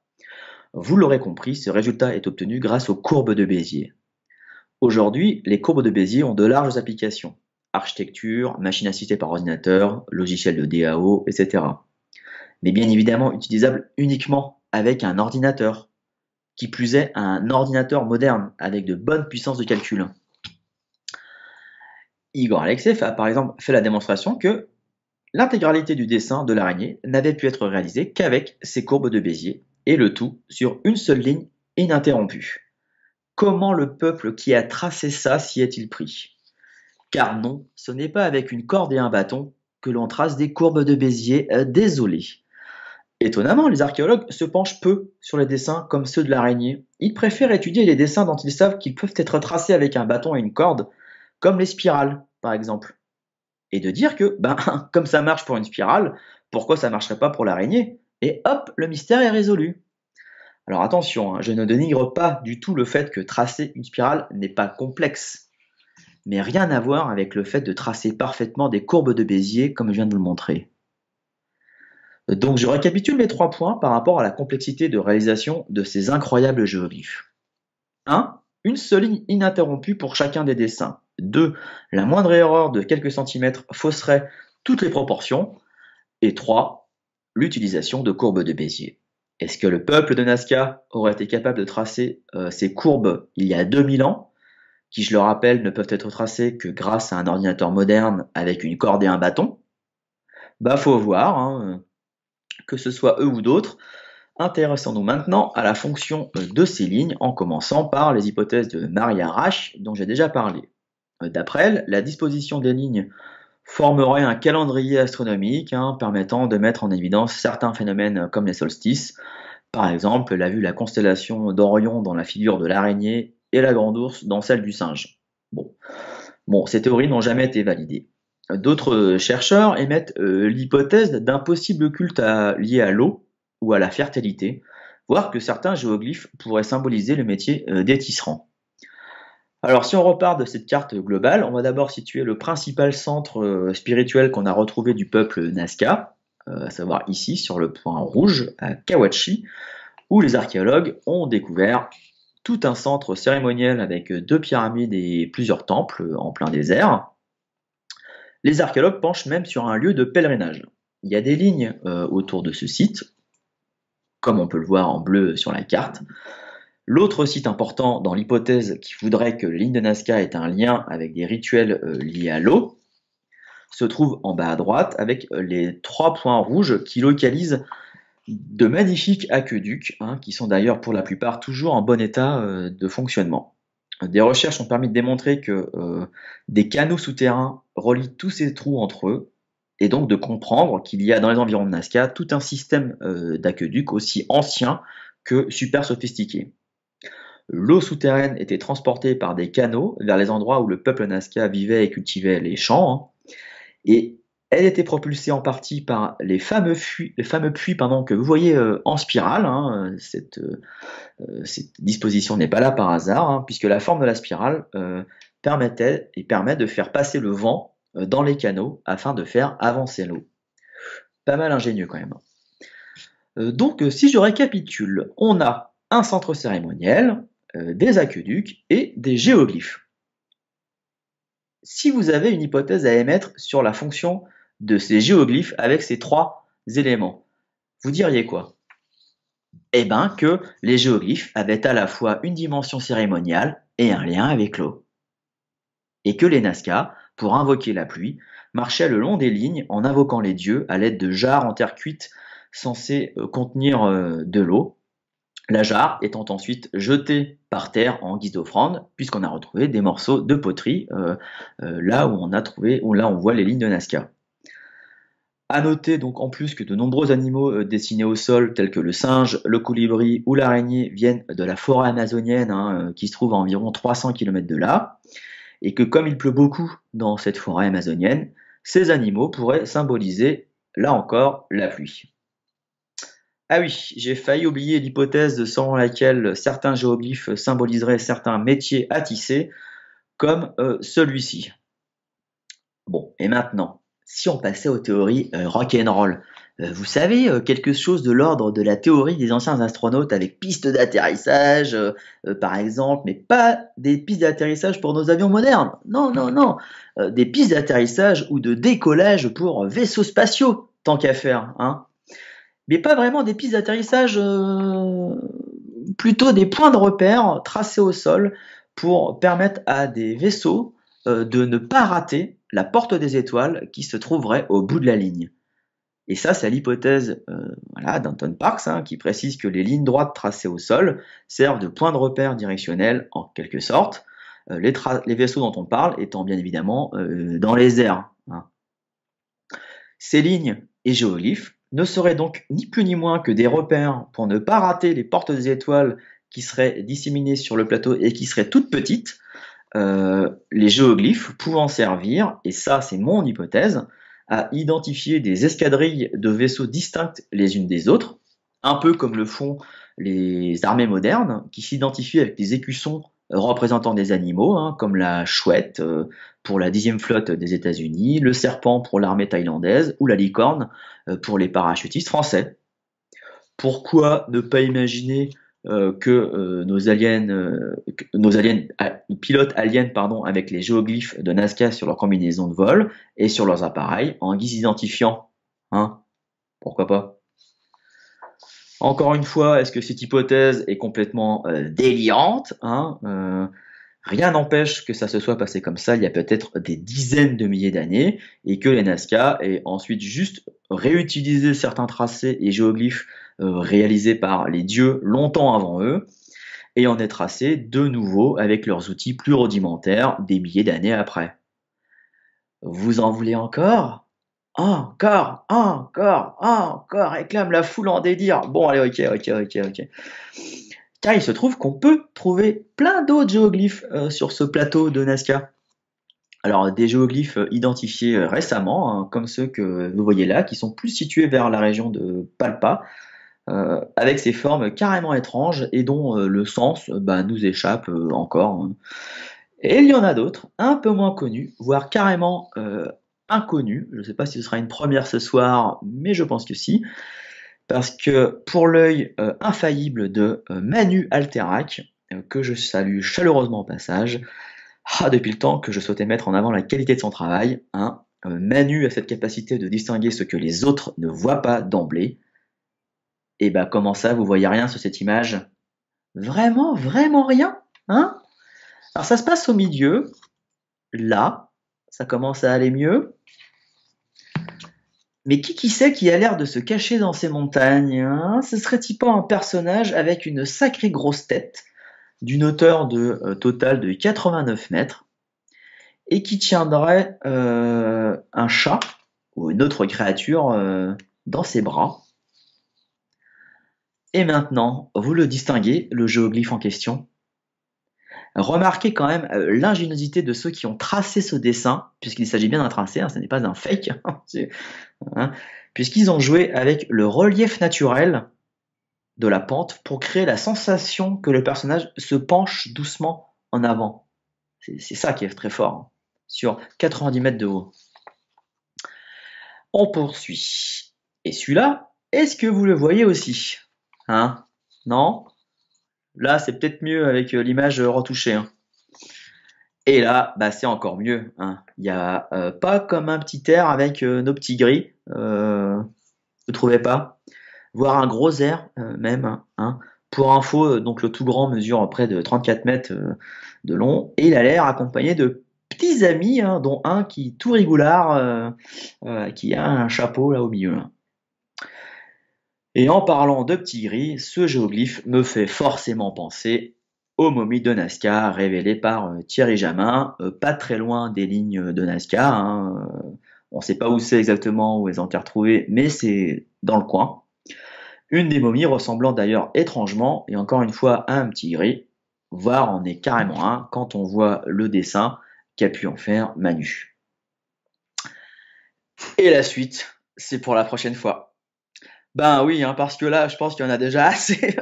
Vous l'aurez compris, ce résultat est obtenu grâce aux courbes de Bézier. Aujourd'hui, les courbes de Bézier ont de larges applications. Architecture, machine assistée par ordinateur, logiciel de DAO, etc. Mais bien évidemment utilisables uniquement avec un ordinateur. Qui plus est, un ordinateur moderne avec de bonnes puissances de calcul. Igor alexef a par exemple fait la démonstration que l'intégralité du dessin de l'araignée n'avait pu être réalisée qu'avec ces courbes de Bézier et le tout sur une seule ligne ininterrompue. Comment le peuple qui a tracé ça s'y est-il pris Car non, ce n'est pas avec une corde et un bâton que l'on trace des courbes de Béziers, euh, désolé. Étonnamment, les archéologues se penchent peu sur les dessins comme ceux de l'araignée. Ils préfèrent étudier les dessins dont ils savent qu'ils peuvent être tracés avec un bâton et une corde, comme les spirales, par exemple. Et de dire que, ben, (laughs) comme ça marche pour une spirale, pourquoi ça marcherait pas pour l'araignée et hop, le mystère est résolu. Alors attention, hein, je ne dénigre pas du tout le fait que tracer une spirale n'est pas complexe, mais rien à voir avec le fait de tracer parfaitement des courbes de Bézier comme je viens de vous le montrer. Donc je récapitule mes trois points par rapport à la complexité de réalisation de ces incroyables géoglyphes. 1. Une seule ligne ininterrompue pour chacun des dessins. 2. La moindre erreur de quelques centimètres fausserait toutes les proportions. Et 3 l'utilisation de courbes de Bézier. Est-ce que le peuple de Nazca aurait été capable de tracer euh, ces courbes il y a 2000 ans, qui, je le rappelle, ne peuvent être tracées que grâce à un ordinateur moderne avec une corde et un bâton Bah, faut voir, hein. que ce soit eux ou d'autres. Intéressons-nous maintenant à la fonction euh, de ces lignes en commençant par les hypothèses de Maria Rasch dont j'ai déjà parlé. Euh, d'après elle, la disposition des lignes formerait un calendrier astronomique hein, permettant de mettre en évidence certains phénomènes comme les solstices. Par exemple, la vue de la constellation d'Orion dans la figure de l'araignée et la grande ours dans celle du singe. Bon, bon ces théories n'ont jamais été validées. D'autres chercheurs émettent euh, l'hypothèse d'un possible culte lié à l'eau ou à la fertilité, voire que certains géoglyphes pourraient symboliser le métier euh, des tisserands. Alors si on repart de cette carte globale, on va d'abord situer le principal centre euh, spirituel qu'on a retrouvé du peuple Nazca, euh, à savoir ici sur le point rouge à Kawachi, où les archéologues ont découvert tout un centre cérémoniel avec deux pyramides et plusieurs temples en plein désert. Les archéologues penchent même sur un lieu de pèlerinage. Il y a des lignes euh, autour de ce site, comme on peut le voir en bleu sur la carte. L'autre site important dans l'hypothèse qui voudrait que l'île de Nazca ait un lien avec des rituels euh, liés à l'eau se trouve en bas à droite avec euh, les trois points rouges qui localisent de magnifiques aqueducs, hein, qui sont d'ailleurs pour la plupart toujours en bon état euh, de fonctionnement. Des recherches ont permis de démontrer que des canaux souterrains relient tous ces trous entre eux, et donc de comprendre qu'il y a dans les environs de Nazca tout un système d'aqueducs aussi ancien que super sophistiqué. L'eau souterraine était transportée par des canaux vers les endroits où le peuple Nazca vivait et cultivait les champs. Hein. Et elle était propulsée en partie par les fameux, puits, fameux puits que vous voyez euh, en spirale. Hein. Euh, euh, cette, disposition n'est pas là par hasard, hein, puisque la forme de la spirale permettait et permet de faire passer le vent dans les canaux afin de faire avancer l'eau. Pas mal ingénieux quand même. Donc si je récapitule, on a un centre cérémoniel, euh, des aqueducs et des géoglyphes. Si vous avez une hypothèse à émettre sur la fonction de ces géoglyphes avec ces trois éléments, vous diriez quoi Eh bien que les géoglyphes avaient à la fois une dimension cérémoniale et un lien avec l'eau. Et que les Nazca, pour invoquer la pluie, marchaient le long des lignes en invoquant les dieux à l'aide de jarres en terre cuite censées euh, contenir euh, de l'eau, la jarre étant ensuite jetée par terre en guise d'offrande, puisqu'on a retrouvé des morceaux de poterie euh, euh, là où on a trouvé, là on voit les lignes de Nazca. À noter donc en plus que de nombreux animaux euh, dessinés au sol, tels que le singe, le colibri ou l'araignée, viennent de la forêt amazonienne, hein, qui se trouve à environ 300 km de là, et que comme il pleut beaucoup dans cette forêt amazonienne, ces animaux pourraient symboliser, là encore, la pluie. Ah oui, j'ai failli oublier l'hypothèse selon laquelle certains géoglyphes symboliseraient certains métiers à tisser, comme euh, celui-ci. Bon, et maintenant, si on passait aux théories euh, rock'n'roll, euh, vous savez, quelque chose de l'ordre de la théorie des anciens astronautes avec pistes d'atterrissage, par exemple, mais pas des pistes d'atterrissage pour nos avions modernes. Non, non, non. des pistes d'atterrissage ou de décollage pour vaisseaux spatiaux, tant qu'à faire. Hein mais pas vraiment des pistes d'atterrissage, euh, plutôt des points de repère tracés au sol pour permettre à des vaisseaux euh, de ne pas rater la porte des étoiles qui se trouverait au bout de la ligne. Et ça, c'est l'hypothèse euh, voilà, d'Anton Parks, hein, qui précise que les lignes droites tracées au sol servent de points de repère directionnels en quelque sorte, euh, les, les, vaisseaux dont on parle étant bien évidemment dans les airs. Hein. Ces lignes et géoglyphes ne seraient donc ni plus ni moins que des repères pour ne pas rater les portes des étoiles qui seraient disséminées sur le plateau et qui seraient toutes petites, euh, les géoglyphes pouvant servir, et ça c'est mon hypothèse, à identifier des escadrilles de vaisseaux distinctes les unes des autres, un peu comme le font les armées modernes, qui s'identifient avec des écussons représentant des animaux, hein, comme la chouette euh, pour la dixième flotte des États-Unis, le serpent pour l'armée thaïlandaise ou la licorne euh, pour les parachutistes français. Pourquoi ne pas imaginer euh, que nos aliens, nos ah, aliens pilotes aliens pardon, avec les géoglyphes de Nazca sur leurs combinaisons de vol et sur leurs appareils en guise identifiant hein Pourquoi pas encore une fois, est-ce que cette hypothèse est complètement euh, déliante? Hein, euh, rien n'empêche que ça se soit passé comme ça il y a peut-être des dizaines de milliers d'années et que les Nazca aient ensuite juste réutilisé certains tracés et géoglyphes euh, réalisés par les dieux longtemps avant eux et en est tracé de nouveau avec leurs outils plus rudimentaires des milliers d'années après. Vous en voulez encore encore, encore, encore, réclame la foule en dédire. Bon, allez, ok, ok, ok, ok. Car il se trouve qu'on peut trouver plein d'autres géoglyphes euh, sur ce plateau de Nazca. Alors, des géoglyphes euh, identifiés euh, récemment, hein, comme ceux que vous voyez là, qui sont plus situés vers la région de Palpa, avec ces formes carrément étranges et dont le sens bah, nous échappe encore. Hein. Et il y en a d'autres, un peu moins connus, voire carrément inconnu. Je ne sais pas si ce sera une première ce soir, mais je pense que si. Parce que pour l'œil euh, infaillible de euh, Manu Alterac, euh, que je salue chaleureusement au passage, ah, depuis le temps que je souhaitais mettre en avant la qualité de son travail, hein, Manu a cette capacité de distinguer ce que les autres ne voient pas d'emblée. Et eh ben, comment ça, vous voyez rien sur cette image Vraiment, vraiment rien hein Alors ça se passe au milieu, là, ça commence à aller mieux. Mais qui qui sait qui a l'air de se cacher dans ces montagnes hein Ce serait-il pas un personnage avec une sacrée grosse tête, d'une hauteur de euh, total de 89 mètres, et qui tiendrait euh, un chat ou une autre créature euh, dans ses bras Et maintenant, vous le distinguez, le géoglyphe en question Remarquez quand même euh, l'ingéniosité de ceux qui ont tracé ce dessin, puisqu'il s'agit bien d'un tracé, hein, ce n'est pas un fake, (laughs) hein, hein, puisqu'ils ont joué avec le relief naturel de la pente pour créer la sensation que le personnage se penche doucement en avant. C'est ça qui est très fort, sur 90 mètres de haut. On poursuit. Et celui-là, est-ce que vous le voyez aussi Hein Non Là, c'est peut-être mieux avec euh, l'image euh, retouchée. Hein. Et là, bah, c'est encore mieux. Hein. Il n'y a euh, pas comme un petit air avec nos petits gris. vous ne trouvez pas Voir un gros air même. Hein. Pour info, donc le tout grand mesure près de 34 mètres de long. Et il a l'air accompagné de petits amis, dont un qui est tout rigolard, qui a un chapeau là au milieu. Et en parlant de petits gris, ce géoglyphe me fait forcément penser aux momies de Nazca révélées par euh, Thierry Jamin, euh, pas très loin des lignes de Nazca. Hein, euh, on ne sait pas où c'est exactement, où elles ont été retrouvées, mais c'est dans le coin. Une des momies ressemblant d'ailleurs étrangement, et encore une fois, à un petit gris, voire en est carrément un quand on voit le dessin qu'a pu en faire Manu. Et la suite, c'est pour la prochaine fois. Ben oui, hein, parce que là, je pense qu'il y en a déjà (laughs) assez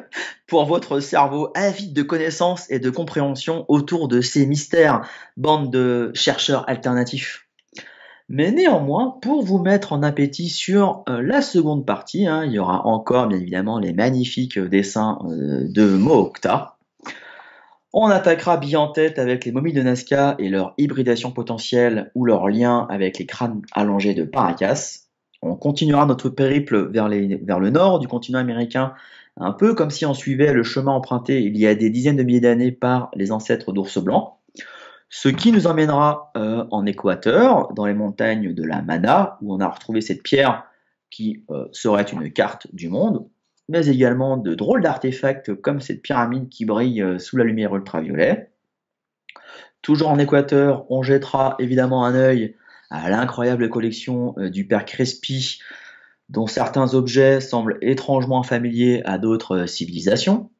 pour votre cerveau avide de connaissances et de compréhension autour de ces mystères, bande de chercheurs alternatifs. Mais néanmoins, pour vous mettre en appétit sur euh, la seconde partie, hein, il y aura encore bien évidemment les magnifiques euh, dessins euh, de Mookta. On attaquera bien en tête avec les momies de Nazca et leur hybridation potentielle ou leur lien avec les crânes allongés de Paracas on continuera notre périple vers, le nord du continent américain, un peu comme si on suivait le chemin emprunté il y a des dizaines de milliers d'années par les ancêtres d'ours blancs, ce qui nous emmènera euh, en Équateur, dans les montagnes de la Mana, où on a retrouvé cette pierre qui euh, serait une carte du monde, mais également de drôles d'artefacts comme cette pyramide qui brille euh, sous la lumière ultraviolet. Toujours en Équateur, on jettera évidemment un œil à l'incroyable collection euh, du père Crespi, dont certains objets semblent étrangement familiers à d'autres euh, civilisations.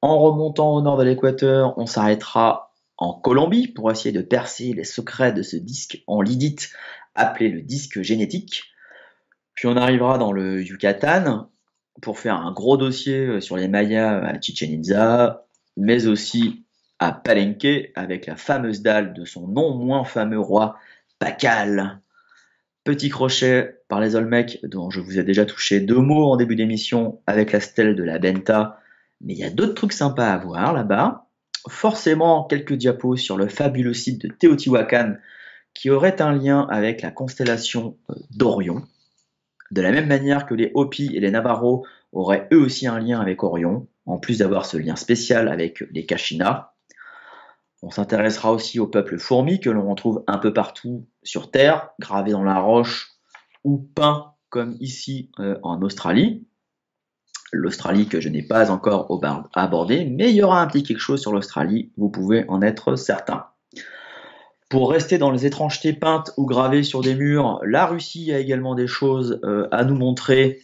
En remontant au nord de l'équateur, on s'arrêtera en Colombie pour essayer de percer les secrets de ce disque en lidite appelé le disque génétique. Puis on arrivera dans le Yucatan pour faire un gros dossier euh, sur les Mayas à Chichen Itza, mais aussi à Palenque avec la fameuse dalle de son non moins fameux roi Pacal Petit crochet par les Olmecs, dont je vous ai déjà touché deux mots en début d'émission avec la stèle de la Benta. Mais il y a d'autres trucs sympas à voir là-bas. Forcément, quelques diapos sur le fabuleux site de Teotihuacan qui aurait un lien avec la constellation euh, d'Orion. De la même manière que les Hopi et les Navarros auraient eux aussi un lien avec Orion, en plus d'avoir ce lien spécial avec les Kachina, on s'intéressera aussi au peuple fourmi que l'on retrouve un peu partout sur Terre, gravé dans la roche ou peint comme ici euh, en Australie. L'Australie que je n'ai pas encore abordée, mais il y aura un petit quelque chose sur l'Australie, vous pouvez en être certain. Pour rester dans les étrangetés peintes ou gravées sur des murs, la Russie a également des choses euh, à nous montrer,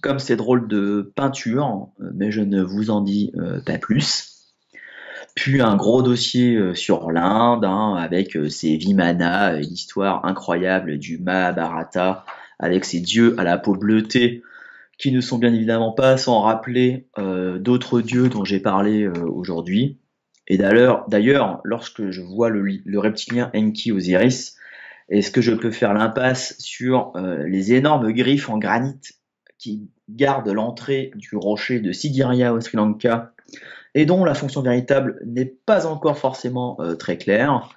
comme ces drôles de peinture, mais je ne vous en dis euh, pas plus puis un gros dossier euh, sur l'Inde, hein, avec ses euh, vimanas, euh, l'histoire incroyable du Mahabharata, avec ses dieux à la peau bleutée, qui ne sont bien évidemment pas sans rappeler d'autres dieux dont j'ai parlé aujourd'hui. Et d'ailleurs, lorsque je vois le, reptilien Enki Osiris, est-ce que je peux faire l'impasse sur les énormes griffes en granit qui gardent l'entrée du rocher de Sigiriya au Sri Lanka et dont la fonction véritable n'est pas encore forcément euh, très claire.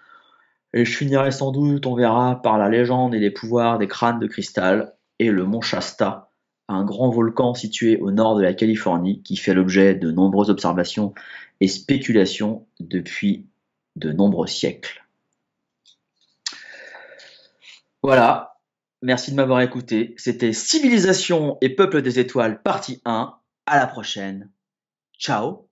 Et je finirai sans doute, on verra, par la légende et les pouvoirs des crânes de cristal et le mont Shasta, un grand volcan situé au nord de la Californie qui fait l'objet de nombreuses observations et spéculations depuis de nombreux siècles. Voilà, merci de m'avoir écouté. C'était Civilisation et Peuple des Étoiles, partie 1. À la prochaine. Ciao